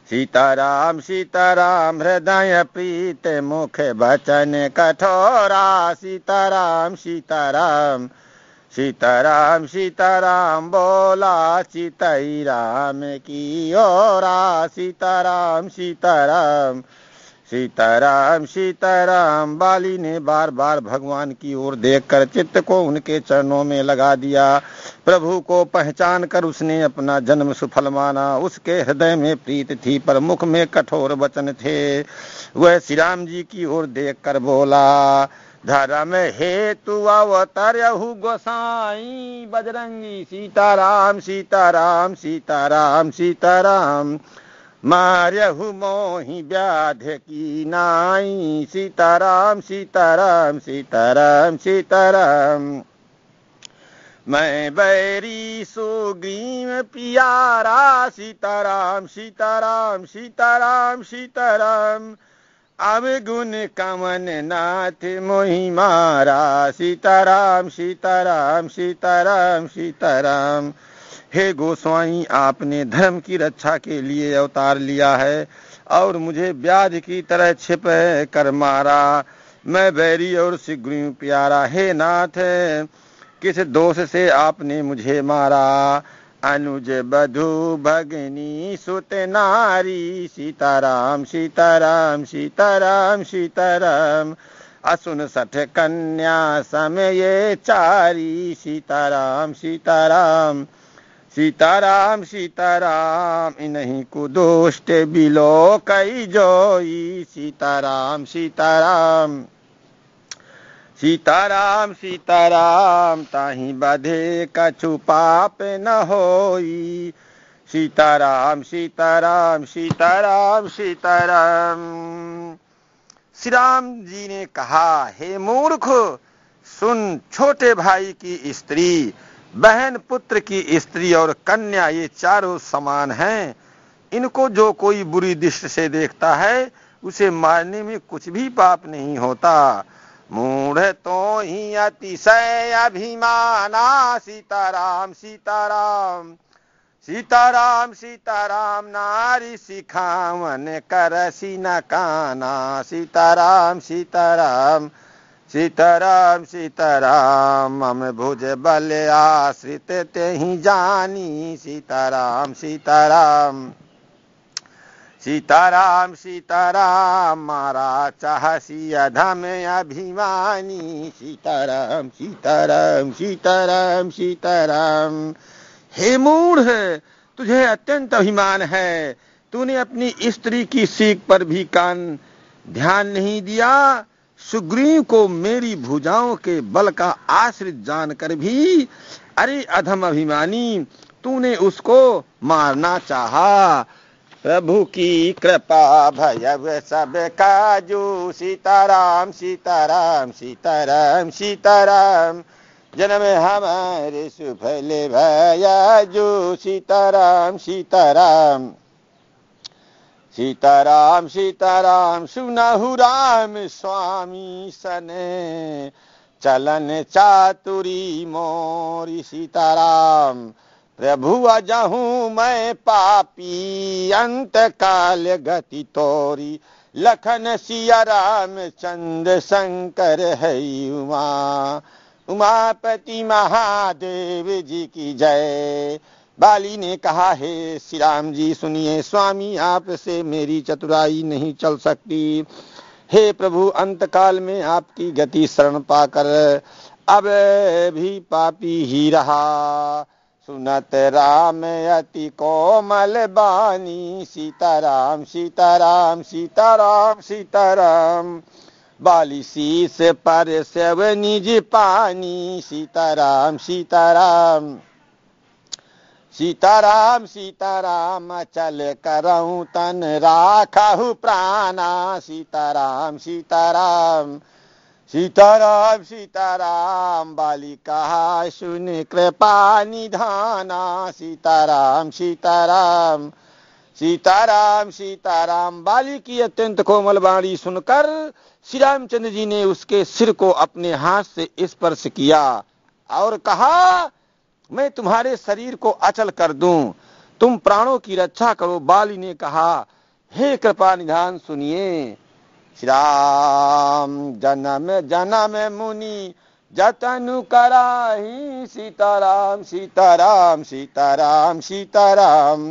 सीताराम सीताराम हृदय प्रीत मुख बचन कठोरा सीताराम सीताराम सीताराम सीताराम बोला सीताई राम की ओरा सीताराम सीताराम सीता सीताराम सीताराम बाली ने बार बार भगवान की ओर देखकर चित्त को उनके चरणों में लगा दिया प्रभु को पहचान कर उसने अपना जन्म सुफल माना उसके हृदय में प्रीत थी पर मुख में कठोर वचन थे वह श्री राम जी की ओर देख कर बोला धर्म हेतु अवतरहु गोसाई बजरंगी सीताराम सीताराम सीताराम सीताराम, सीताराम मार्यहु मोही व्याध की नाई सीताराम सीताराम सीताराम सीताराम मैं बैरी सुग्रीव पियारा सीताराम सीताराम सीताराम सीताराम अब गुण कमन नाथ मोहि मारा सीताराम सीताराम सीताराम सीताराम, सीताराम हे गोस्वाई आपने धर्म की रक्षा के लिए अवतार लिया है और मुझे ब्याज की तरह छिप है कर मारा मैं बैरी और सिगरी प्यारा हे नाथ किस दोष से आपने मुझे मारा अनुज बधु भगनी सुत नारी सीताराम सीताराम सीताराम सीताराम असुन सठ कन्या समय चारी सीताराम सीताराम सीताराम सीताराम इन्हीं को दोस्त बिलो कई जोई सीताराम सीताराम सीताराम सीताराम ताही बधे का छुपाप न होई सीताराम सीताराम सीताराम सीताराम श्री राम जी ने कहा हे मूर्ख सुन छोटे भाई की स्त्री बहन पुत्र की स्त्री और कन्या ये चारों समान हैं इनको जो कोई बुरी दृष्टि से देखता है उसे मारने में कुछ भी पाप नहीं होता मूढ़ तो ही अतिशय अभिमाना सीताराम सीताराम सीताराम सीताराम नारी सिखावन करसी न काना सीताराम, सीताराम सीताराम सीताराम मम भुज बल आश्रित ते ही जानी सीताराम सीताराम सीताराम सीताराम मारा चाहसी अधम अभिमानी सीताराम सीताराम सीताराम सीताराम हे मूढ़ तुझे अत्यंत अभिमान है तूने अपनी स्त्री की सीख पर भी कान ध्यान नहीं दिया सुग्रीव को मेरी भुजाओं के बल का आश्रित जानकर भी अरे अधम अभिमानी तूने उसको मारना चाहा प्रभु की कृपा भयव सब काजू सीताराम सीताराम सीताराम सीताराम जन्म हमारे सुफल भया जो सीताराम सीताराम सीताराम सीताराम सुनहु राम स्वामी सने चलन चातुरी मोरी सीताराम प्रभु अजहू मैं पापी अंत काल गति तोरी लखन सिया राम चंद्र शंकर है उमा उमापति महादेव जी की जय बाली ने कहा हे श्री राम जी सुनिए स्वामी आपसे मेरी चतुराई नहीं चल सकती हे प्रभु अंत काल में आपकी गति शरण पाकर अब भी पापी ही रहा सुनत राम अति कोमल बानी सीताराम सीताराम सीताराम सीताराम बाली शीश पर सेव निज पानी सीताराम सीताराम सीताराम सीताराम चल करऊ तन राखहु प्राणा सीताराम सीताराम सीताराम सीताराम बालिका सुन कृपा निधाना सीताराम सीताराम सीताराम सीताराम बाली की अत्यंत कोमल बाणी सुनकर श्री रामचंद्र जी ने उसके सिर को अपने हाथ से स्पर्श किया और कहा मैं तुम्हारे शरीर को अचल कर दूं तुम प्राणों की रक्षा करो बाली ने कहा हे कृपा निधान सुनिए श्री राम जनम जनम मुनि जतन कराही सीताराम सीताराम सीताराम सीताराम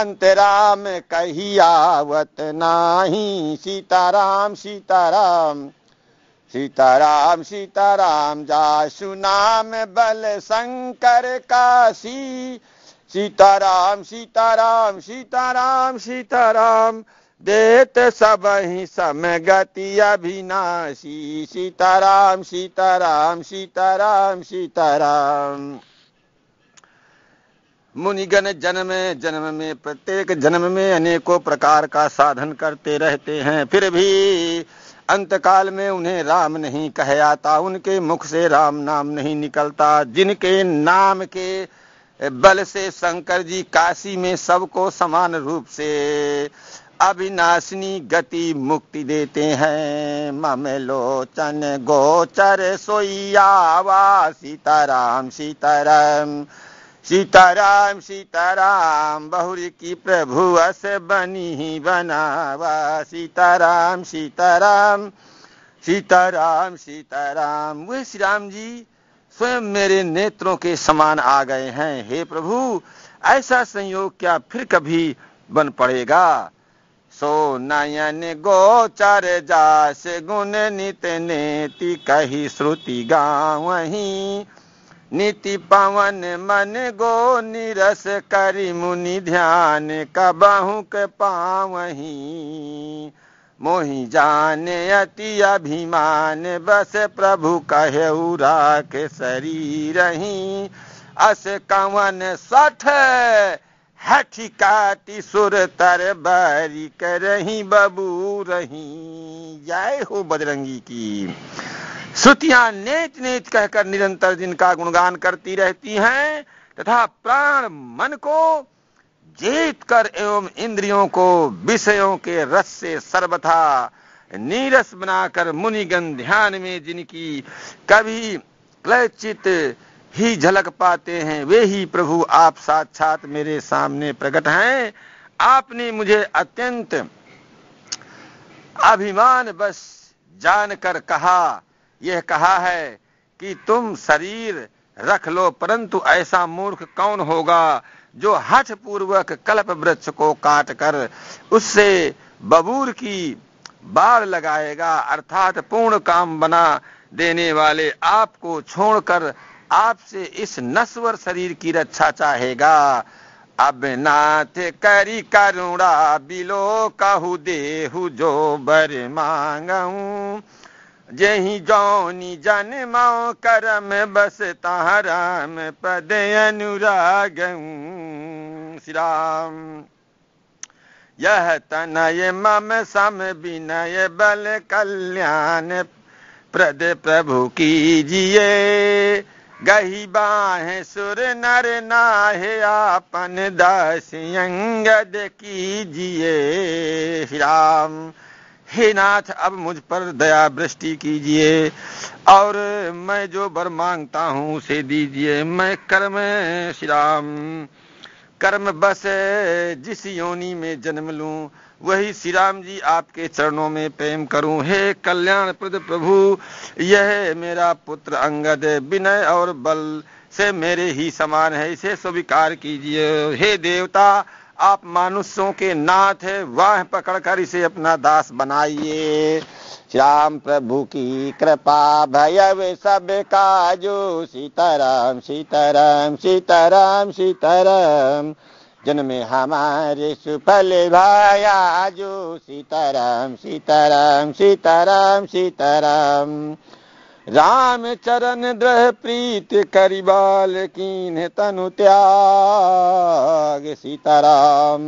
अंतराम कहियावत नाही सीताराम सीताराम सीताराम सीताराम जासु नाम बल शंकर काशी सीताराम सीताराम सीताराम सीताराम देत सब ही समगति अभिनाशी सीताराम सीताराम सीताराम सीताराम मुनिगण जन्म जन्म में प्रत्येक जन्म में अनेकों प्रकार का साधन करते रहते हैं फिर भी अंतकाल में उन्हें राम नहीं कह आता उनके मुख से राम नाम नहीं निकलता जिनके नाम के बल से शंकर जी काशी में सबको समान रूप से अविनाशनी गति मुक्ति देते हैं ममलोचन गोचर सोई आवा सीताराम सीताराम सीताराम सीताराम बहुरी की प्रभु अस बनी बनावा सीताराम सीताराम सीताराम सीताराम वह श्री राम जी स्वयं मेरे नेत्रों के समान आ गए हैं हे प्रभु ऐसा संयोग क्या फिर कभी बन पड़ेगा सो नयन गोचर जास गुण नित नेति कही श्रुति वही नीति पवन मन गो निरस करी मुनि ध्यान कबहू के पावही मोहि जाने अति अभिमान बस प्रभु कहे राख शरीर रही अस कवन सठ हठिकाति सुर तर बारी रही बबू रही जय हो बजरंगी की श्रुतियां नेच नेच कहकर निरंतर जिनका गुणगान करती रहती हैं तथा प्राण मन को जीत कर एवं इंद्रियों को विषयों के रस से सर्वथा नीरस बनाकर मुनिगन ध्यान में जिनकी कभी क्लचित ही झलक पाते हैं वे ही प्रभु आप साक्षात मेरे सामने प्रकट हैं आपने मुझे अत्यंत अभिमान बस जानकर कहा यह कहा है कि तुम शरीर रख लो परंतु ऐसा मूर्ख कौन होगा जो हठ पूर्वक कल्प वृक्ष को काट कर उससे बबूर की बाल लगाएगा अर्थात पूर्ण काम बना देने वाले आपको छोड़कर आपसे इस नस्वर शरीर की रक्षा चाहेगा अब नाथ करी करुणा बिलो कहू देहू जो बर मांगू जही जौनी जन मो करम बसता राम पद अनुराग श्री राम यह तनय मम सम विनय बल कल्याण प्रद प्रभु कीजिए गही बाह सुर नर नाहे आपन दास अंगद कीजिए राम हे नाथ अब मुझ पर दया वृष्टि कीजिए और मैं जो बर मांगता हूँ उसे दीजिए मैं कर्म श्रीराम कर्म बस जिस योनि में जन्म लू वही श्री राम जी आपके चरणों में प्रेम करूं हे कल्याण प्रद प्रभु यह मेरा पुत्र अंगद विनय और बल से मेरे ही समान है इसे स्वीकार कीजिए हे देवता आप मानुषों के नाथ है वह पकड़कर इसे अपना दास बनाइए श्याम प्रभु की कृपा भयव सब काजो सीताराम सीताराम सीताराम सीताराम जन्मे हमारे सुफल भाया जो सीताराम सीताराम सीताराम, सीताराम राम चरण द्रह प्रीत करिबाल कीन तनु त्याग सीताराम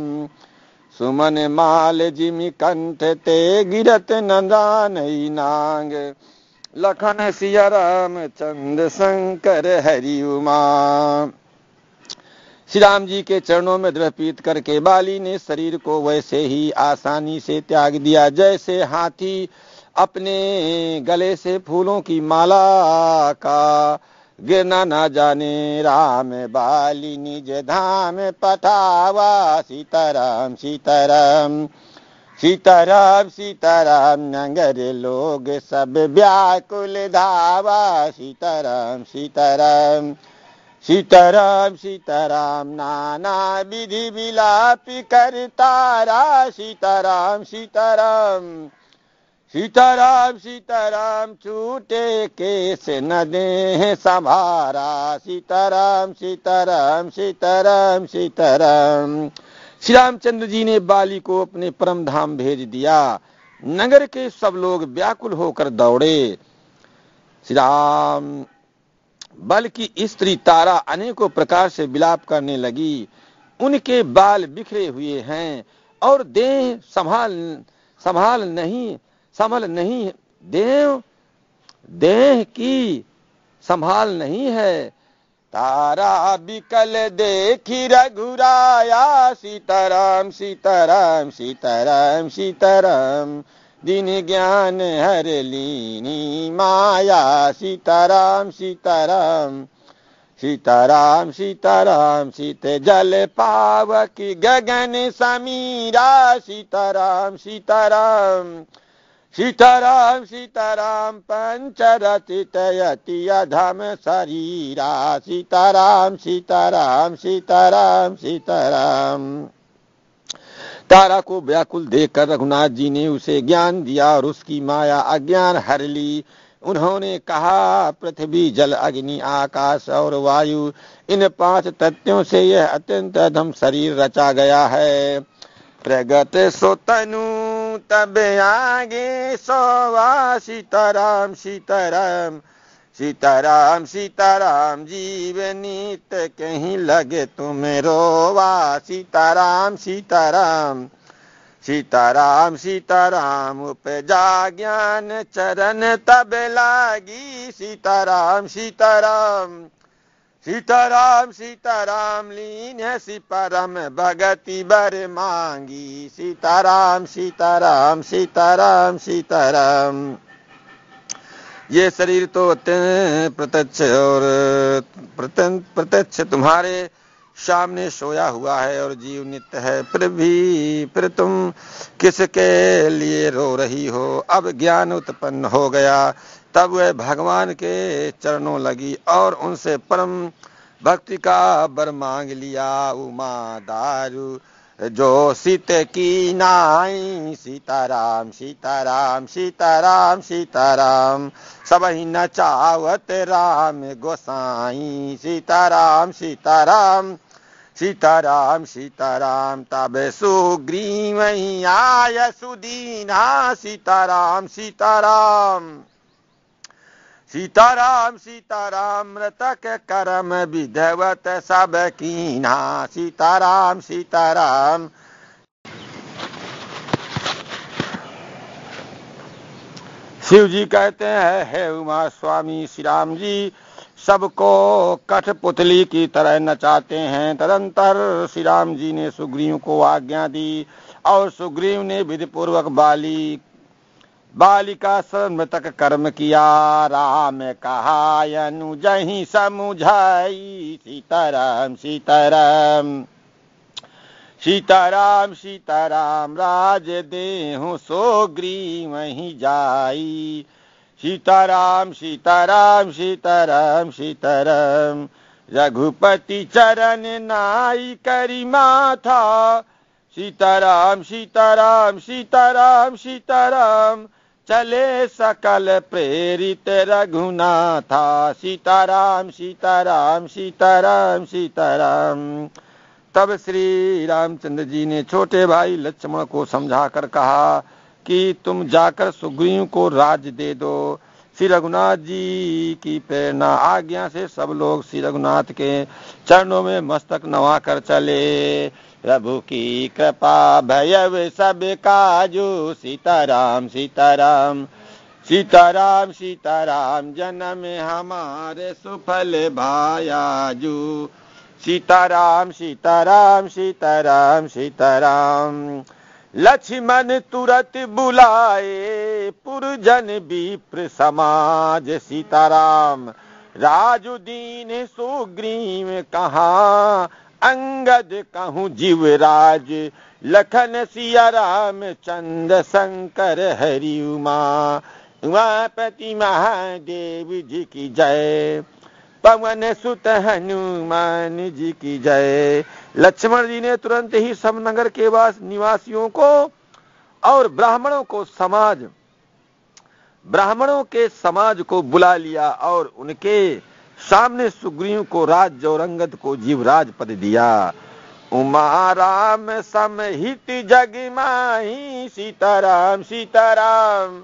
सुमन माल जिमि कंठ ते गिरत नंदान नांग लखन सिया राम चंद शंकर हरि उमा श्री राम जी के चरणों में प्रीत करके बाली ने शरीर को वैसे ही आसानी से त्याग दिया जैसे हाथी अपने गले से फूलों की माला का गिरना ना जाने राम बाली निज धाम पठावा सीताराम सीताराम सीताराम सीताराम नगर लोग सब व्याकुल धावा सीताराम सीताराम सीताराम सीताराम नाना विधि विलाप रा सीताराम सीताराम सीताराम सीताराम छूटे के से न दे संभारा सीताराम सीताराम सीताराम सीताराम श्री रामचंद्र जी ने बाली को अपने परम धाम भेज दिया नगर के सब लोग व्याकुल होकर दौड़े श्री राम बल्कि स्त्री तारा अनेकों प्रकार से विलाप करने लगी उनके बाल बिखरे हुए हैं और देह संभाल संभाल नहीं संभल नहीं है देह देह की संभाल नहीं है तारा बिकल देखी रघुराया सीताराम सीताराम सीताराम सीताराम दिन ज्ञान हर लीनी माया सीताराम सीताराम सीताराम सीताराम सीते जल पावक गगन समीरा सीताराम सीताराम सीताराम सीताराम पंचरतितयति अधम शरीरा सीताराम सीताराम सीताराम सीताराम तारा को व्याकुल देखकर रघुनाथ जी ने उसे ज्ञान दिया और उसकी माया अज्ञान हर ली उन्होंने कहा पृथ्वी जल अग्नि आकाश और वायु इन पांच तत्वों से यह अत्यंत अधम शरीर रचा गया है प्रगत सोतनु तब आगे सोवा सीताराम सीताराम सीताराम सीताराम जीवनी त कहीं लगे तुम रोवा सीताराम सीताराम सीताराम सीताराम उपजा ज्ञान चरण तब लागी सीताराम सीताराम सीताराम सीताराम लीन है सिपरम भगति बर मांगी सीताराम सीताराम सीताराम सीताराम ये शरीर तो अत्यंत प्रत्यक्ष और प्रत्यक्ष तुम्हारे सामने सोया हुआ है और जीव नित्य है फिर भी फिर तुम किसके लिए रो रही हो अब ज्ञान उत्पन्न हो गया तब वह भगवान के चरणों लगी और उनसे परम भक्ति का बर मांग लिया उमा दारू जो सीत की नाई सीताराम सीताराम सीताराम सीताराम सब ही नचावत राम गोसाई सीताराम सीताराम सीताराम सीताराम तब सुग्रीव आय सुदीना सीताराम सीताराम सीताराम सीताराम मृतक करम विधवत सब कीना सीताराम सीताराम शिव जी कहते हैं हे उमा स्वामी श्री राम जी सबको कठ पुतली की तरह नचाते हैं तदंतर श्री राम जी ने सुग्रीव को आज्ञा दी और सुग्रीव ने विधि पूर्वक बाली बालिका मृतक कर्म किया राम कहा जही समुझाई सीताराम सीताराम सीताराम सीताराम राज देहू सोग्री ग्री वहीं जाई सीताराम सीताराम सीताराम सीताराम रघुपति चरण नाई करी माथा सीताराम सीताराम सीताराम सीताराम चले सकल प्रेरित रघुनाथा सीताराम सीताराम सीताराम सीताराम तब श्री रामचंद्र जी ने छोटे भाई लक्ष्मण को समझाकर कहा कि तुम जाकर सुग्रीव को राज दे दो श्री रघुनाथ जी की प्रेरणा आज्ञा से सब लोग श्री रघुनाथ के चरणों में मस्तक नवा कर चले प्रभु की कृपा भयव सब काजू सीताराम सीताराम सीताराम सीताराम जन्म हमारे सुफल भायाजू सीताराम सीताराम सीताराम सीताराम, सीताराम लक्ष्मण तुरत बुलाए पुरजन प्र समाज सीताराम राजुदीन सुग्रीव कहा अंगद कहूँ राज लखन सिया राम चंद्र शंकर हरि उमा उमापति महादेव जी की जय पवन सुत हनुमान जी की जय लक्ष्मण जी ने तुरंत ही समनगर के वास निवासियों को और ब्राह्मणों को समाज ब्राह्मणों के समाज को बुला लिया और उनके सामने सुग्रीव को राज जोरंगत को जीवराज पद दिया उमा राम समहित माही सीताराम सीताराम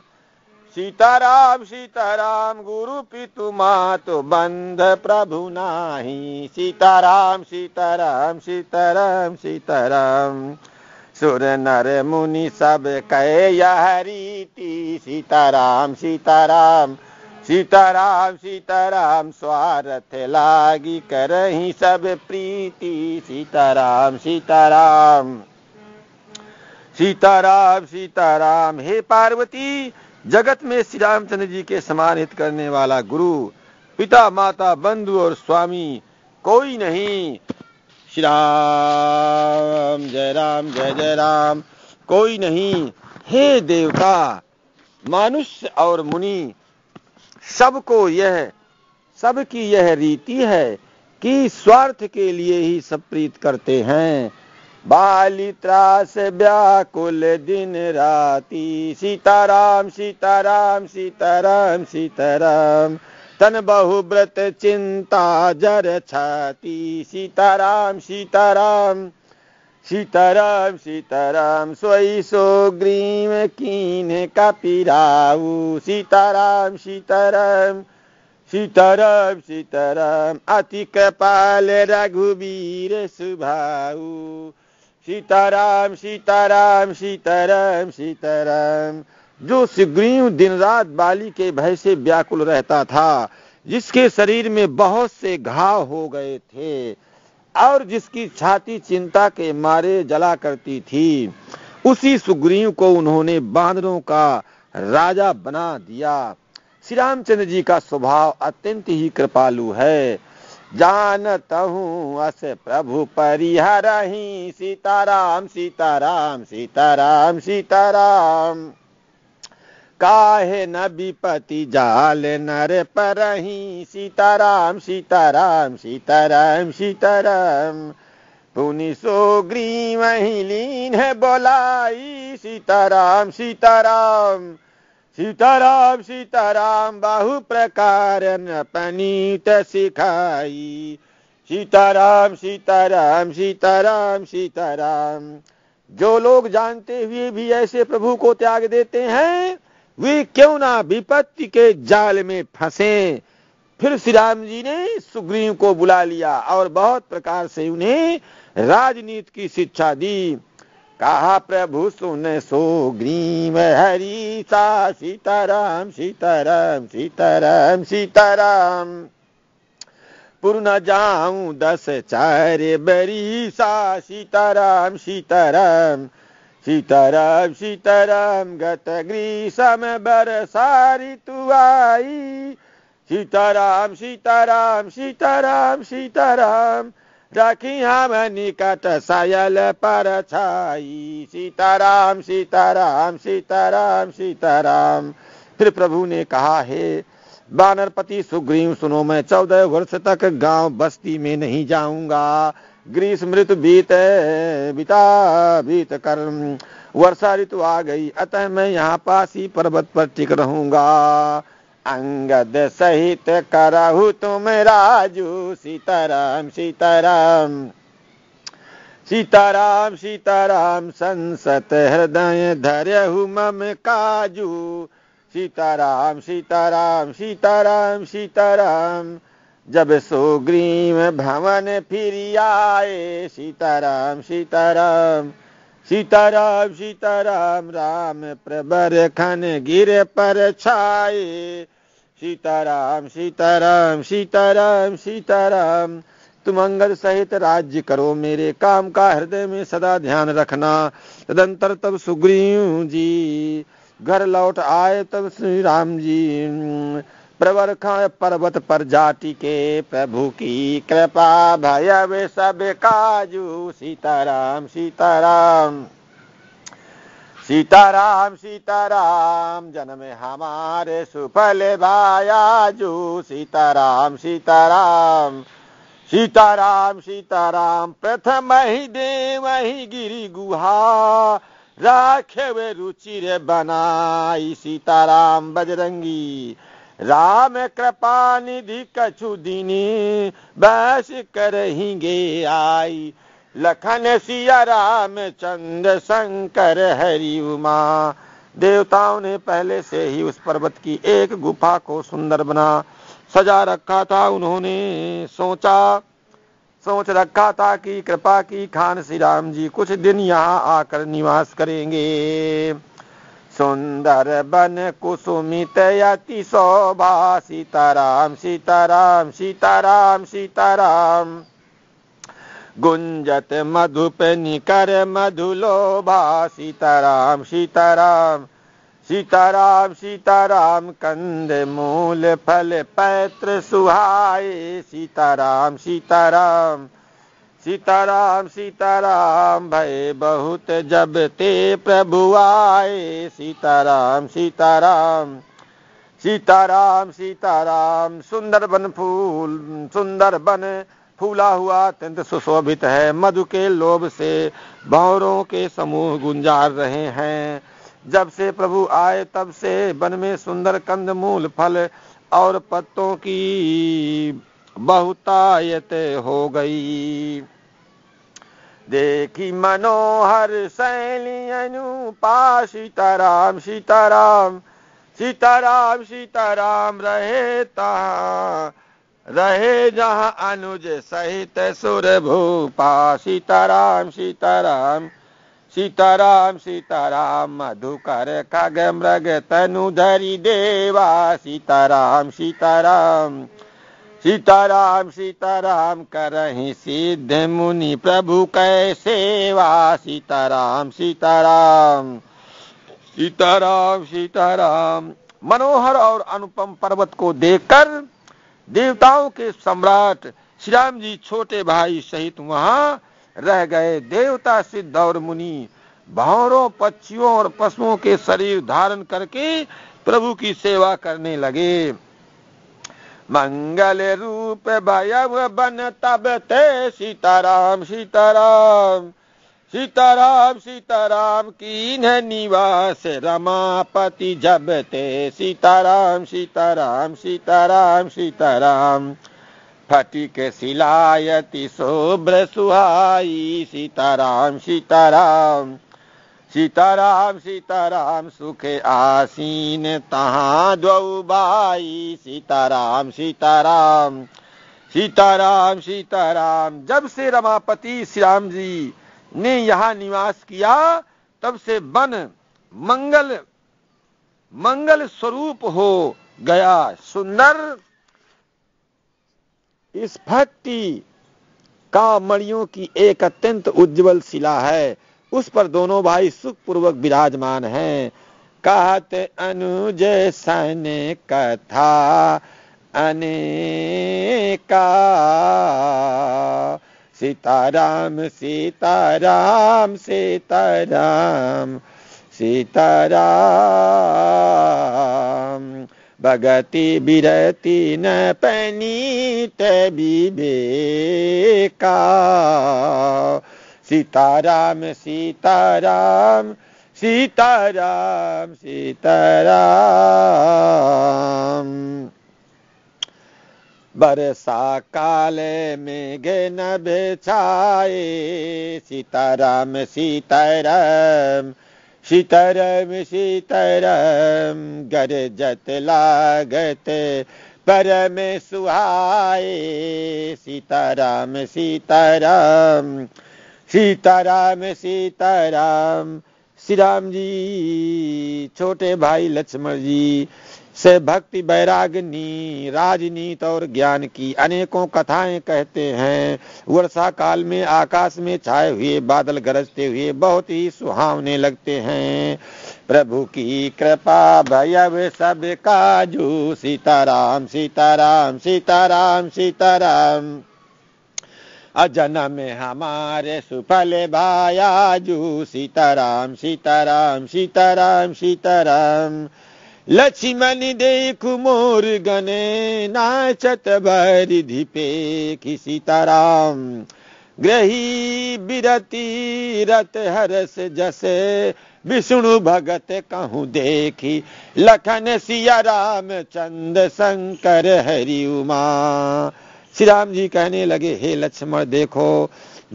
सीताराम सीताराम गुरु पितु मात बंध प्रभु नाही सीताराम सीताराम सीताराम सीताराम सुर नर मुनि सब कहे यह रीति सीताराम सीताराम सीताराम सीताराम स्वार्थ लागी करही सब प्रीति सीताराम सीताराम सीताराम सीताराम हे पार्वती जगत में श्री रामचंद्र जी के समान हित करने वाला गुरु पिता माता बंधु और स्वामी कोई नहीं श्री राम जय राम जय जय राम कोई नहीं हे देवता मनुष्य और मुनि सबको यह सबकी यह रीति है कि स्वार्थ के लिए ही सब प्रीत करते हैं बाली त्रास व्याकुल दिन राती सीताराम सीताराम सीताराम सीताराम तन बहुव्रत चिंता जर छाती सीताराम सीताराम सीताराम सीताराम सोई सो ग्रीम कीन का सीताराम सीताराम सीताराम सीताराम अति कपाल रघुवीर सुभाऊ सीताराम सीताराम सीताराम सीताराम जो सुग्रीव दिन रात बाली के भय से व्याकुल रहता था जिसके शरीर में बहुत से घाव हो गए थे और जिसकी छाती चिंता के मारे जला करती थी उसी सुग्रीव को उन्होंने बांदरों का राजा बना दिया श्री रामचंद्र जी का स्वभाव अत्यंत ही कृपालु है जान हूँ अस प्रभु ही सीताराम सीताराम सीताराम सीताराम काहे न विपति जाल नर परही सीताराम सीताराम सीताराम सीताराम पुनि सो वही लीन है बोलाई सीताराम सीताराम सीताराम सीताराम बाहु प्रकार पनीत सिखाई सीताराम सीताराम सीताराम सीताराम जो लोग जानते हुए भी ऐसे प्रभु को त्याग देते हैं वे क्यों ना विपत्ति के जाल में फंसे फिर श्री राम जी ने सुग्रीव को बुला लिया और बहुत प्रकार से उन्हें राजनीति की शिक्षा दी कहा प्रभु सुन सो ग्रीम हरी सा सीताराम सीताराम सीताराम सीताराम पूर्ण जाऊ जाऊं दस चार बरी सा सीताराम सीताराम सीताराम सीताराम गत ग्रीसम बरसारी तु आई सीताराम सीताराम सीताराम सीताराम रखी हम निकट सायल पर छाई सीताराम सीताराम सीताराम सीताराम फिर प्रभु ने कहा हे बानरपति सुग्रीव सुनो मैं चौदह वर्ष तक गांव बस्ती में नहीं जाऊंगा ग्रीस मृत बीत बिता बीत कर वर्षा ऋतु आ गई अतः मैं यहाँ पास ही पर्वत पर टिक रहूंगा अंगद सहित करहु तुम राजू सीताराम सीताराम सीताराम सीताराम संसत हृदय धरहु मम काजू सीताराम सीताराम सीताराम सीताराम जब सुग्रीव भवन फिर आए सीताराम सीताराम सीताराम सीताराम राम प्रबर खन गिर पर छाए सीताराम सीताराम सीताराम सीताराम तुम अंगद सहित राज्य करो मेरे काम का हृदय में सदा ध्यान रखना तदंतर तब सुग्रीव जी घर लौट आए तब श्री राम जी प्रवर पर्वत पर जाति के प्रभु की कृपा भय सब काजू सीताराम सीताराम सीताराम सीताराम जन्म हमारे सुफल जू सीताराम सीताराम सीताराम सीताराम प्रथम ही देव ही गिरी गुहा राखे वे रुचि रे बनाई सीताराम बजरंगी राम कृपा निधि कछु दिनी बस करेंगे आई लखन सिया राम चंद शंकर हरि उमा देवताओं ने पहले से ही उस पर्वत की एक गुफा को सुंदर बना सजा रखा था उन्होंने सोचा सोच रखा था कि कृपा की खान श्री राम जी कुछ दिन यहाँ आकर निवास करेंगे सुंदर बन कुसुमित अति शोभा सीताराम सीताराम सीताराम सीताराम गुंजत मधुप निकर सीताराम सीताराम सीताराम सीताराम कंद मूल फल पैत्र सुहाए सीताराम सीताराम सीताराम सीताराम भय बहुत जब ते प्रभु आए सीताराम सीताराम सीताराम सीताराम सुंदर बन फूल सुंदर बन फूला हुआ अत्यंत सुशोभित है मधु के लोभ से भौरों के समूह गुंजार रहे हैं जब से प्रभु आए तब से वन में सुंदर कंद मूल फल और पत्तों की बहुतायत हो गई देखी मनोहर शैली अनुपा सीताराम सीताराम सीताराम सीताराम रहे ता रहे जहाँ अनुज सहित सुर भूपा सीताराम सीताराम सीताराम सीताराम मधुकर खग मृग तनुधरी देवा सीताराम सीताराम सीताराम सीताराम करही सिद्ध मुनि प्रभु कै सेवा सीताराम सीताराम सीताराम सीताराम मनोहर और अनुपम पर्वत को देखकर देवताओं के सम्राट श्री राम जी छोटे भाई सहित वहाँ रह गए देवता सिद्ध और मुनि भावरों पक्षियों और पशुओं के शरीर धारण करके प्रभु की सेवा करने लगे मंगल रूप भय बन तब ते सीताराम सीताराम सीताराम सीताराम कीन है निवास रमापति जबते सीताराम सीताराम सीताराम सीताराम फटिक सिलायति शोभ्र सुहाई सीताराम सीताराम सीताराम सीताराम सुख आसीन तहाँ द्वौ बाई सीताराम सीताराम सीताराम सीताराम जब से रमापति श्री राम जी ने यहां निवास किया तब से वन मंगल मंगल स्वरूप हो गया सुंदर इस भक्ति मणियों की एक अत्यंत उज्जवल शिला है उस पर दोनों भाई सुख पूर्वक विराजमान हैं कहत अनुज सन कथा अनेका सीताराम सीताराम सीताराम सीताराम भगति बिरति न पनीत विवेका सीताराम सीताराम सीताराम सीताराम बरसा काले में गे न बेचाए सीताराम सीताराम सीताराम सीताराम जत लागत पर में सुहाए सीताराम सीताराम सीताराम सीताराम श्री राम जी छोटे भाई लक्ष्मण जी से भक्ति बैरागनी राजनीत और ज्ञान की अनेकों कथाएं कहते हैं वर्षा काल में आकाश में छाए हुए बादल गरजते हुए बहुत ही सुहावने लगते हैं प्रभु की कृपा भयव सब काजू सीताराम सीताराम सीताराम सीताराम अजनम हमारे सुफल भायाजू सीताराम सीताराम सीताराम सीताराम, सीताराम लक्ष्मण दे कुमोर गने नाचत धीपे किसी सीताराम ग्रही बिरती रत हरस जसे विष्णु भगत कहूँ देखी लखन सिया राम चंद शंकर हरि उमा श्री राम जी कहने लगे हे लक्ष्मण देखो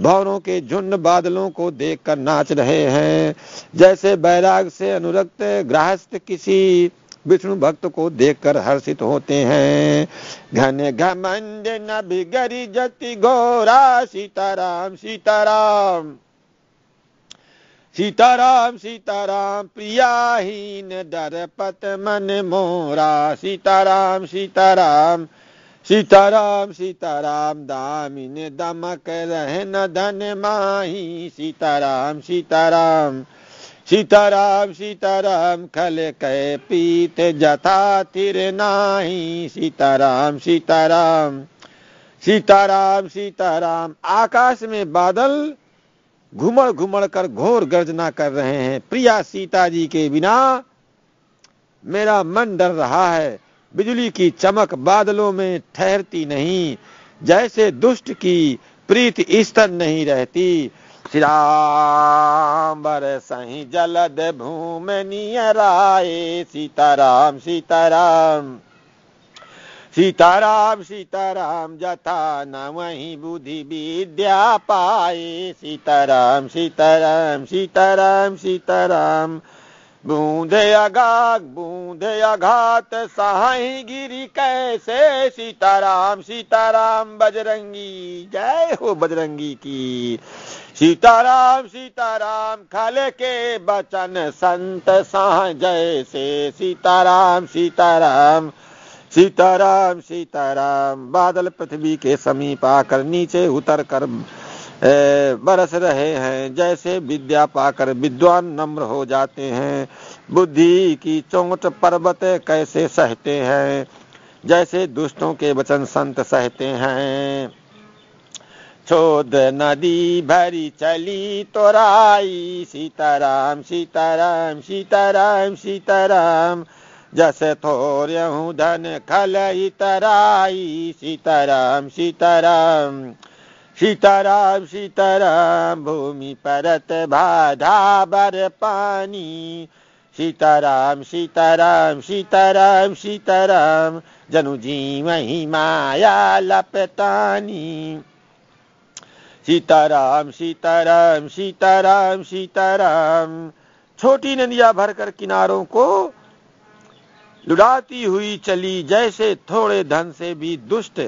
भौरों के झुंड बादलों को देखकर नाच रहे हैं जैसे बैराग से अनुरक्त गृहस्थ किसी विष्णु भक्त को देखकर हर्षित होते हैं घन घमंड गरी जति गोरा सीताराम सीताराम सीताराम सीताराम प्रियाहीन पत मन मोरा सीताराम सीताराम सीताराम सीताराम दामिन दमक रहन धन माही सीताराम सीताराम सीताराम सीताराम खल कह पीत जथा तिर नाही सीताराम सीताराम सीताराम सीताराम आकाश में बादल घुमड़ घुमड़ कर घोर गर्जना कर रहे हैं प्रिया सीता जी के बिना मेरा मन डर रहा है बिजली की चमक बादलों में ठहरती नहीं जैसे दुष्ट की प्रीत स्तर नहीं रहती बर सही जलद भूम नियराए सीताराम सीताराम सीताराम सीताराम जथा न वही बुद्धि विद्या पाए सीताराम सीताराम सीताराम सीताराम बूंदे अगाग बूंदे अघात सहाय गिरी कैसे सीताराम सीताराम बजरंगी जय हो बजरंगी की सीताराम सीताराम खल के बचन संत साह जैसे सीताराम सीताराम सीताराम सीताराम बादल पृथ्वी के समीप आकर नीचे उतर कर बरस रहे हैं जैसे विद्या पाकर विद्वान नम्र हो जाते हैं बुद्धि की चोट पर्वत कैसे सहते हैं जैसे दुष्टों के वचन संत सहते हैं छोद नदी भरी चली तो राई सीताराम सीताराम सीताराम सीताराम जस थोर धन खल तराई सीताराम सीताराम सीताराम सीताराम भूमि परत बाधा बर पानी सीताराम सीताराम सीताराम सीताराम जनु वही माया लपतानी सीताराम सीताराम सीताराम सीताराम छोटी नदिया भरकर किनारों को लुड़ाती हुई चली जैसे थोड़े धन से भी दुष्ट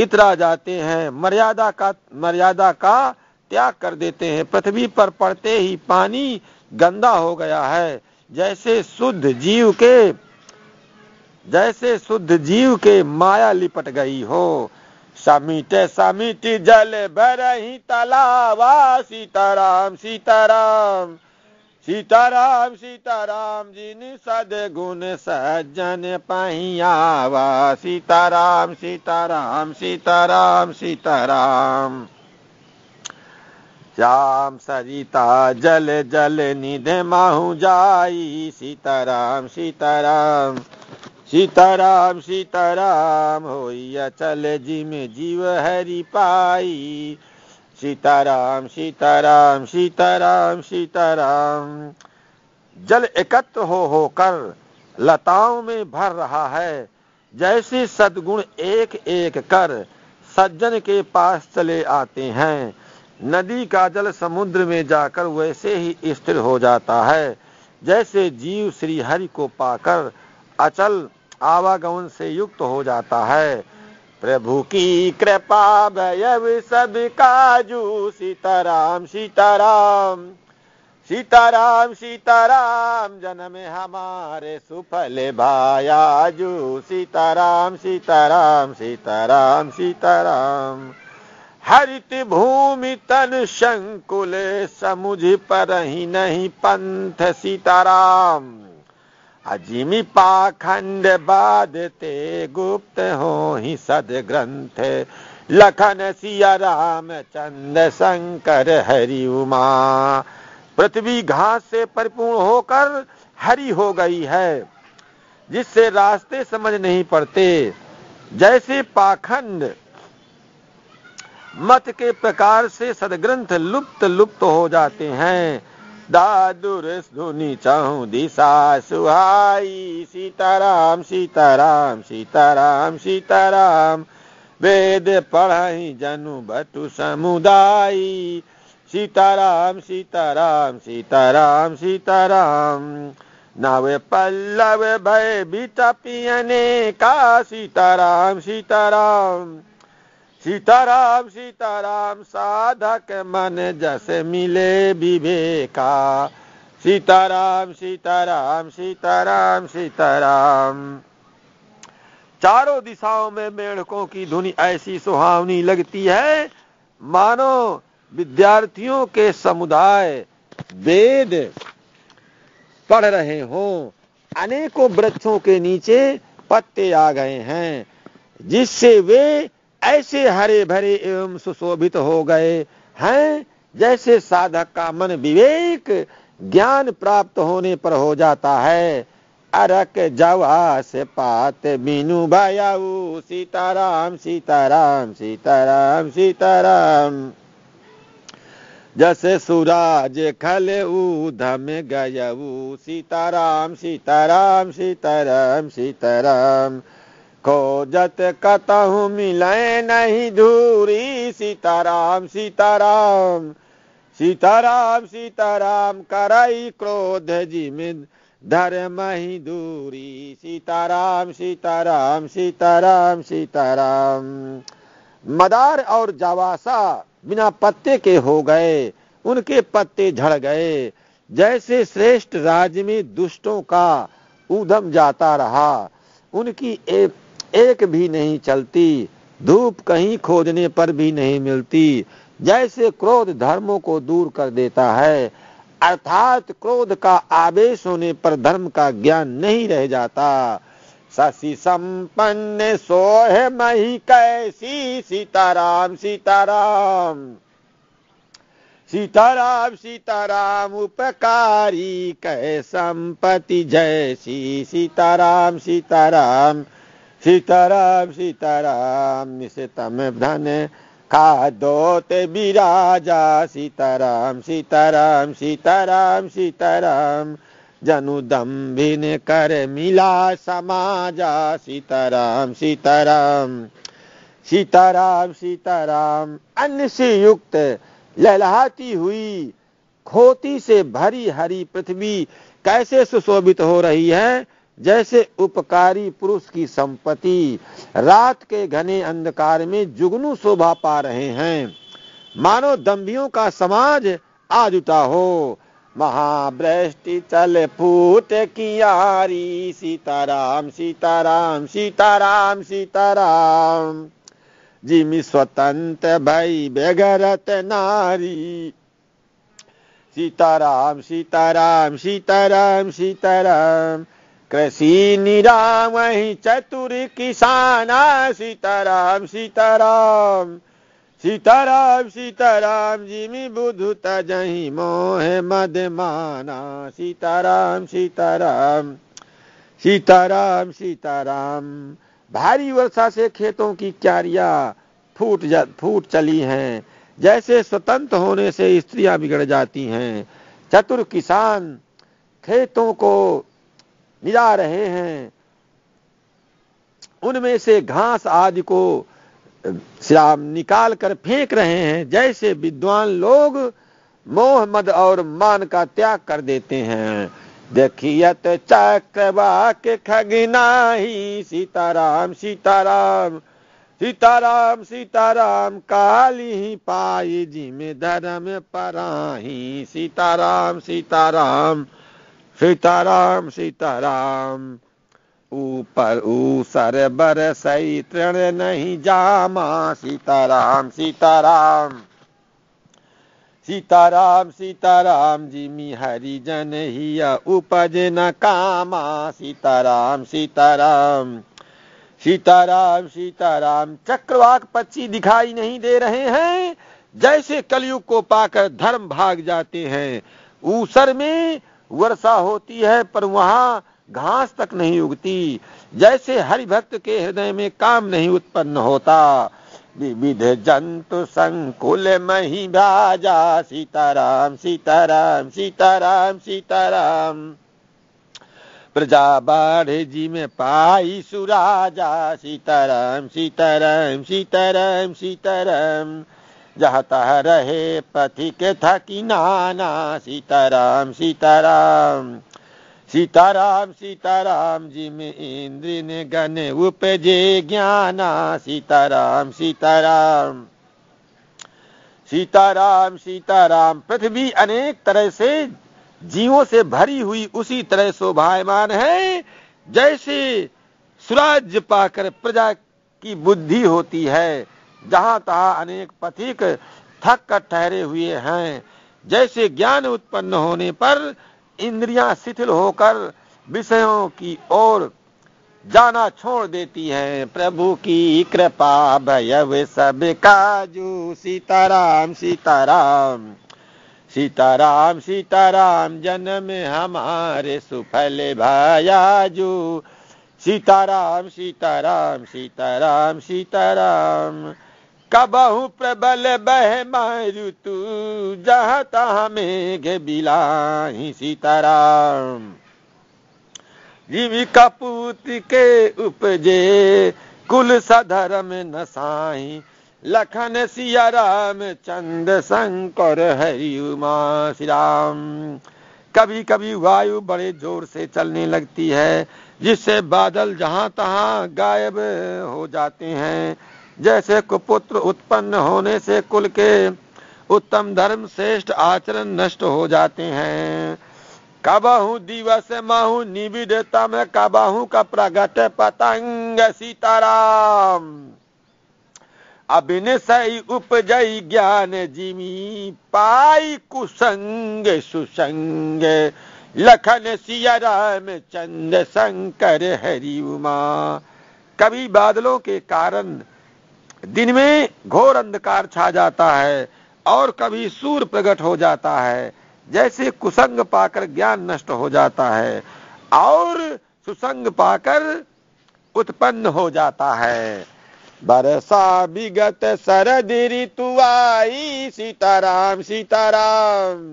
इतरा जाते हैं मर्यादा का मर्यादा का त्याग कर देते हैं पृथ्वी पर पड़ते ही पानी गंदा हो गया है जैसे शुद्ध जीव के जैसे शुद्ध जीव के माया लिपट गई हो समीट समीट जल ही तलावा सीताराम सीताराम सीताराम सीताराम जिन सदगुण सज्जन पहियावा सीताराम सीताराम सीताराम सीताराम श्याम सरिता जल जल निध माहू जाई सीताराम सीताराम सीताराम सीताराम होइया चल जिम जीव हरि पाई सीताराम सीताराम सीताराम सीताराम जल एकत्र हो होकर लताओं में भर रहा है जैसे सदगुण एक एक कर सज्जन के पास चले आते हैं नदी का जल समुद्र में जाकर वैसे ही स्थिर हो जाता है जैसे जीव श्री हरि को पाकर अचल आवागमन से युक्त हो जाता है प्रभु की कृपा भय सब काजू सीताराम सीताराम सीताराम सीताराम जन्म हमारे सुफल भायाजू सीताराम सीताराम सीताराम सीताराम हरित भूमि तन शंकुल समुझ पर ही नहीं पंथ सीताराम अजीमी पाखंड बाधते गुप्त हो ही सद ग्रंथ लखन सिया राम चंद शंकर हरि उमा पृथ्वी घास से परिपूर्ण होकर हरी हो गई है जिससे रास्ते समझ नहीं पड़ते जैसे पाखंड मत के प्रकार से सदग्रंथ लुप्त लुप्त हो जाते हैं दादुर दादुरुनी दिशा सुहाई सीताराम सीताराम सीताराम सीताराम वेद जनु बटु समुदाय सीताराम सीताराम सीताराम सीताराम नव पल्लव भय का सीताराम सीताराम सीताराम सीताराम साधक मन जस मिले विवेका सीताराम सीताराम सीताराम सीताराम चारों दिशाओं में मेढकों की धुनी ऐसी सुहावनी लगती है मानो विद्यार्थियों के समुदाय वेद पढ़ रहे हो अनेकों वृक्षों के नीचे पत्ते आ गए हैं जिससे वे ऐसे हरे भरे एवं सुशोभित हो गए हैं जैसे साधक का मन विवेक ज्ञान प्राप्त होने पर हो जाता है अरक जवास पात बीनू भयाऊ सीताराम सीताराम सीताराम सीताराम जैसे सूरज खल धम गयऊ सीताराम सीताराम सीताराम सीताराम खोजत कतहु मिले नहीं धूरी सीताराम सीताराम सीताराम सीताराम करई क्रोध जिमिन धर्म ही दूरी सीताराम सीताराम सीताराम सीताराम मदार और जावासा बिना पत्ते के हो गए उनके पत्ते झड़ गए जैसे श्रेष्ठ राज्य में दुष्टों का उधम जाता रहा उनकी एक एक भी नहीं चलती धूप कहीं खोजने पर भी नहीं मिलती जैसे क्रोध धर्मों को दूर कर देता है अर्थात क्रोध का आवेश होने पर धर्म का ज्ञान नहीं रह जाता शशि संपन्न सोह मही कैसी सीताराम सीताराम सीताराम सीताराम उपकारी कह संपति जय सी सीताराम सीताराम सीताराम सीताराम तम धन खादोत बिराजा सीताराम सीताराम सीताराम सीताराम जनु जनुदम्भिन कर मिला समाजा सीताराम सीताराम सीताराम सीताराम अन्य से युक्त लहलाती हुई खोती से भरी हरी पृथ्वी कैसे सुशोभित हो रही है जैसे उपकारी पुरुष की संपत्ति रात के घने अंधकार में जुगनू शोभा पा रहे हैं मानो दम्भियों का समाज आज उठा हो महाभ्रष्टि चल फूट कियारी सीताराम सीताराम सीताराम सीताराम जिम स्वतंत्र भई बेगरत नारी सीताराम सीताराम सीताराम सीताराम कृषि निराम चतुर किसाना सीताराम सीताराम सीताराम सीताराम जिमी बुध तजही मोह मदमाना सीताराम सीताराम सीताराम सीताराम भारी वर्षा से खेतों की क्यारिया फूट जा फूट चली हैं जैसे स्वतंत्र होने से स्त्रियां बिगड़ जाती हैं चतुर किसान खेतों को निजा रहे हैं उनमें से घास आदि को श्राप निकाल कर फेंक रहे हैं जैसे विद्वान लोग मोहम्मद और मान का त्याग कर देते हैं देखियत खगिना ही सीताराम सीताराम सीताराम सीताराम काली ही पाई जी में धर्म पराही सीताराम सीताराम सीताराम सीताराम ऊपर ऊसर सही तृण नहीं जामा सीताराम सीताराम सीताराम सीताराम जिमी जन ही उपज न कामा सीताराम सीताराम सीताराम सीताराम चक्रवाक पक्षी दिखाई नहीं दे रहे हैं जैसे कलयुग को पाकर धर्म भाग जाते हैं ऊसर में वर्षा होती है पर वहां घास तक नहीं उगती जैसे हरि भक्त के हृदय में काम नहीं उत्पन्न होता विविध जंतु संकुल मही भाजा सीताराम सीताराम सीताराम सीताराम प्रजा बाढ़ जी में पाई सुराजा सीताराम सीताराम सीताराम सीताराम, सीताराम जहतः रहे पथिक थकी नाना सीताराम सीताराम सीताराम सीताराम जी में इंद्र ने गण उपजे ज्ञाना सीताराम सीताराम सीताराम सीताराम पृथ्वी अनेक तरह से जीवों से भरी हुई उसी तरह शोभायमान है जैसे स्वराज्य पाकर प्रजा की बुद्धि होती है जहाँ तहाँ अनेक पथिक थक कर ठहरे हुए हैं जैसे ज्ञान उत्पन्न होने पर इंद्रियां शिथिल होकर विषयों की ओर जाना छोड़ देती है प्रभु की कृपा भयव सब काजू सीताराम सीताराम सीताराम सीताराम जन्म हमारे सुफल भायाजू सीताराम सीताराम सीताराम सीताराम, सीताराम कबहु प्रबल बह तू जहां तहाँ मेघ बिलाई सीताराम जीव कपूत के उपजे कुल सधर्म नसाई लखन सिया राम चंद शंकर हरिमा श्री राम कभी कभी वायु बड़े जोर से चलने लगती है जिससे बादल जहां तहां गायब हो जाते हैं जैसे कुपुत्र उत्पन्न होने से कुल के उत्तम धर्म श्रेष्ठ आचरण नष्ट हो जाते हैं कबहू दिवस महू निविदता में कबहू का प्रगट पतंग सीताराम अभिनिशी उपजई ज्ञान जिमी पाई कुसंग सुसंग लखन सिया राम चंद शंकर हरि उमा कभी बादलों के कारण दिन में घोर अंधकार छा जाता है और कभी सूर्य प्रकट हो जाता है जैसे कुसंग पाकर ज्ञान नष्ट हो जाता है और सुसंग पाकर उत्पन्न हो जाता है बरसा विगत शरद ऋतु आई सीताराम सीताराम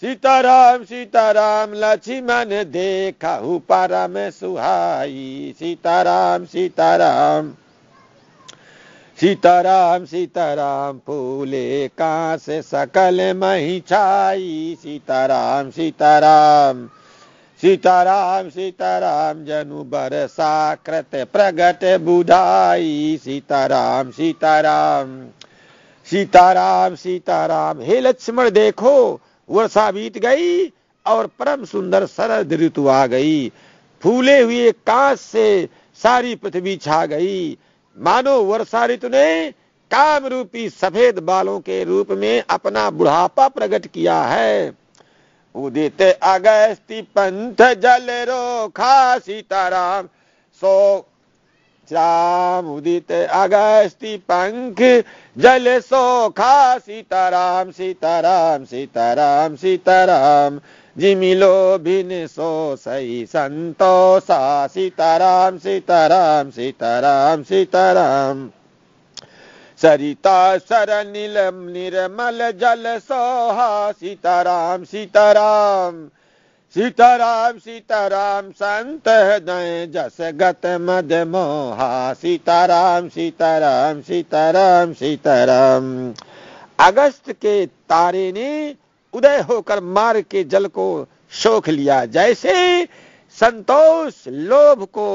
सीताराम सीताराम लक्ष्मण देखा हु परम सुहाई सीताराम सीताराम सीताराम सीताराम फूले कांस सकल मही छाई सीताराम सीताराम सीताराम सीताराम जनु बर साकृत प्रगट बुधाई सीताराम सीताराम सीताराम सीताराम हे लक्ष्मण देखो वर्षा बीत गई और परम सुंदर शरद ऋतु आ गई फूले हुए कांस से सारी पृथ्वी छा गई मानो वर्षा ऋतु ने काम रूपी सफेद बालों के रूप में अपना बुढ़ापा प्रकट किया है उदित अगस्ती पंथ जल खा सीताराम सो श्याम उदित अगस्ति पंख जल सोखा सीताराम सीताराम सीताराम सीताराम जिमिलो भिन सो सही संतोषा सीताराम सीताराम सीताराम सीताराम सरिता सर नीलम निर्मल जल सोहा सीताराम सीताराम सीताराम सीताराम संत हृदय जस गत मद मोहा सीताराम सीताराम सीताराम सीताराम अगस्त के तारे ने उदय होकर मार के जल को शोख लिया जैसे संतोष लोभ को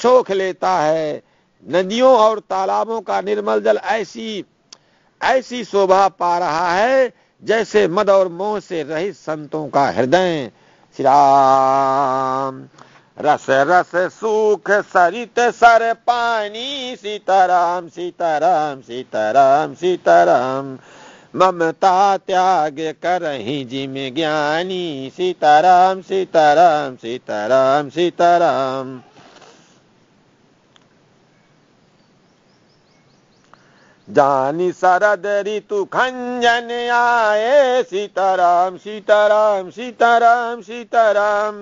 शोख लेता है नदियों और तालाबों का निर्मल जल ऐसी ऐसी शोभा पा रहा है जैसे मद और मोह से रहित संतों का हृदय श्री राम रस रस सुख सरित सर पानी सीताराम सीताराम सीताराम सीताराम ममता त्याग करही जिम ज्ञानी सीताराम सीताराम सीताराम सीताराम जानी शरद ऋतु खंजन आए सीताराम सीताराम सीताराम सीताराम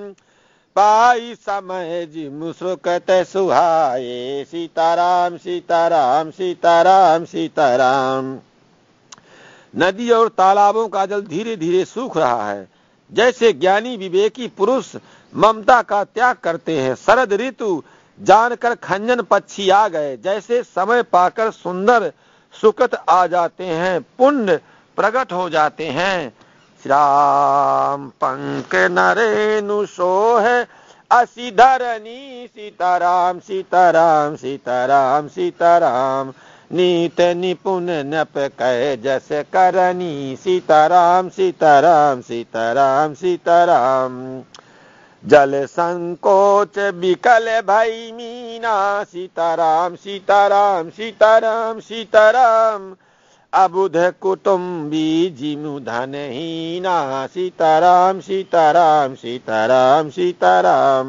पाई समय जी मुसुकत सुहाए सीताराम सीताराम सीताराम सीताराम नदी और तालाबों का जल धीरे धीरे सूख रहा है जैसे ज्ञानी विवेकी पुरुष ममता का त्याग करते हैं शरद ऋतु जानकर खंजन पक्षी आ गए जैसे समय पाकर सुंदर सुकत आ जाते हैं पुण्य प्रकट हो जाते हैं श्राम पंक नरेनु सोह असी धरणी सीताराम सीताराम सीताराम सीताराम नीत निपुण नप कह जस करनी सीताराम सीताराम सीताराम सीताराम जल संकोच विकल भई मीना सीताराम सीताराम सीताराम सीताराम अबुध कुटुम्बी जिमु धनहीना सीताराम सीताराम सीताराम सीताराम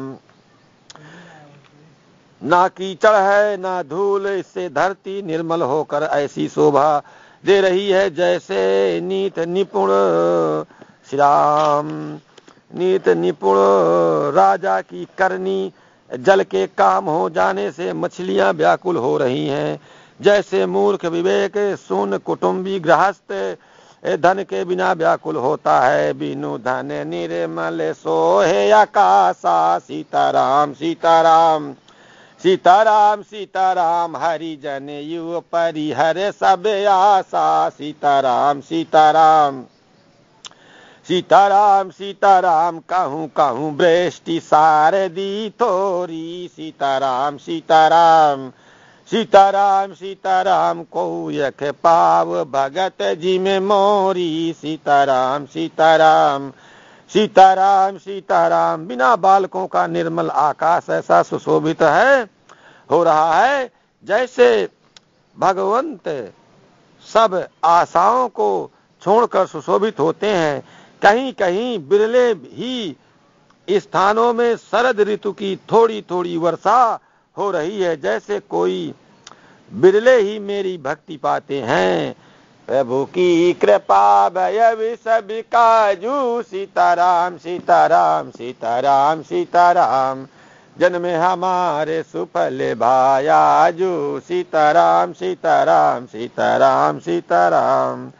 ना कीचड़ है ना धूल इससे धरती निर्मल होकर ऐसी शोभा दे रही है जैसे नीत निपुण श्री राम नीत निपुण राजा की करनी जल के काम हो जाने से मछलियां व्याकुल हो रही हैं जैसे मूर्ख विवेक सुन कुटुंबी गृहस्थ धन के बिना व्याकुल होता है बिनु धन निर्मल सोहे आकाशा सीताराम सीताराम सीताराम सीताराम हरि जन युव परिहर सब आशा सीताराम सीताराम सीताराम सीताराम कहूँ कहूँ बृष्टि सारदी थोरी सीताराम सीताराम सीताराम सीताराम को यख पाव भगत जी में मोरी सीताराम सीताराम सीताराम सीताराम बिना बालकों का निर्मल आकाश ऐसा सुशोभित है हो रहा है जैसे भगवंत सब आशाओं को छोड़कर सुशोभित होते हैं कहीं कहीं बिरले ही स्थानों में शरद ऋतु की थोड़ी थोड़ी वर्षा हो रही है जैसे कोई बिरले ही मेरी भक्ति पाते हैं प्रभु की कृपा भय सब काजू सीताराम सीताराम सीताराम सीताराम जन्म हमारे सुफल भाया जू सीताराम सीताराम सीताराम सीताराम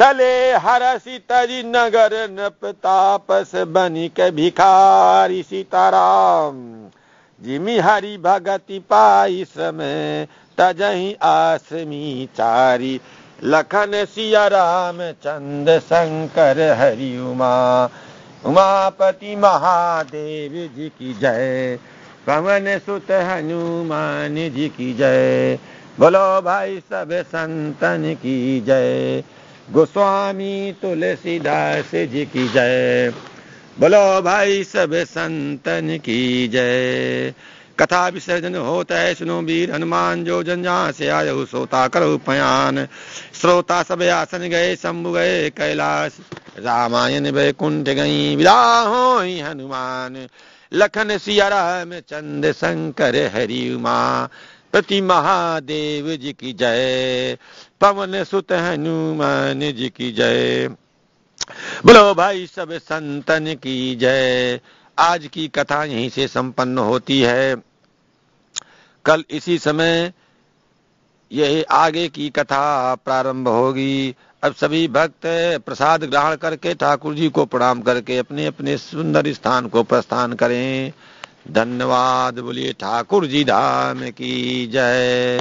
चले हर सीतरी नगर नृप बनी बनिक भिखारी सीताराम जिमी हरि भगति पाई समय तजही आसमी चारी लखन सिया राम चंद शंकर हरि उमा उमापति महादेव जी की जय पवन सुत हनुमान जी की जय बोलो भाई सब संतन की जय गोस्वामी तुलसीदास जी की जय बोलो भाई सब संतन की जय कथा विसर्जन होता है सुनो वीर हनुमान जो जन जहाँ से आय श्रोता करो पयान श्रोता सब आसन गए शंभु गए कैलाश रामायण वैकुंठ गई विदा हो हनुमान लखन सियाराम चंद शंकर हरि उमा प्रति महादेव जी की जय पवन सुत हनुमान जी की जय बोलो भाई सब संतन की जय आज की कथा यहीं से संपन्न होती है कल इसी समय यही आगे की कथा प्रारंभ होगी अब सभी भक्त प्रसाद ग्रहण करके ठाकुर जी को प्रणाम करके अपने अपने सुंदर स्थान को प्रस्थान करें धन्यवाद बोलिए ठाकुर जी धाम की जय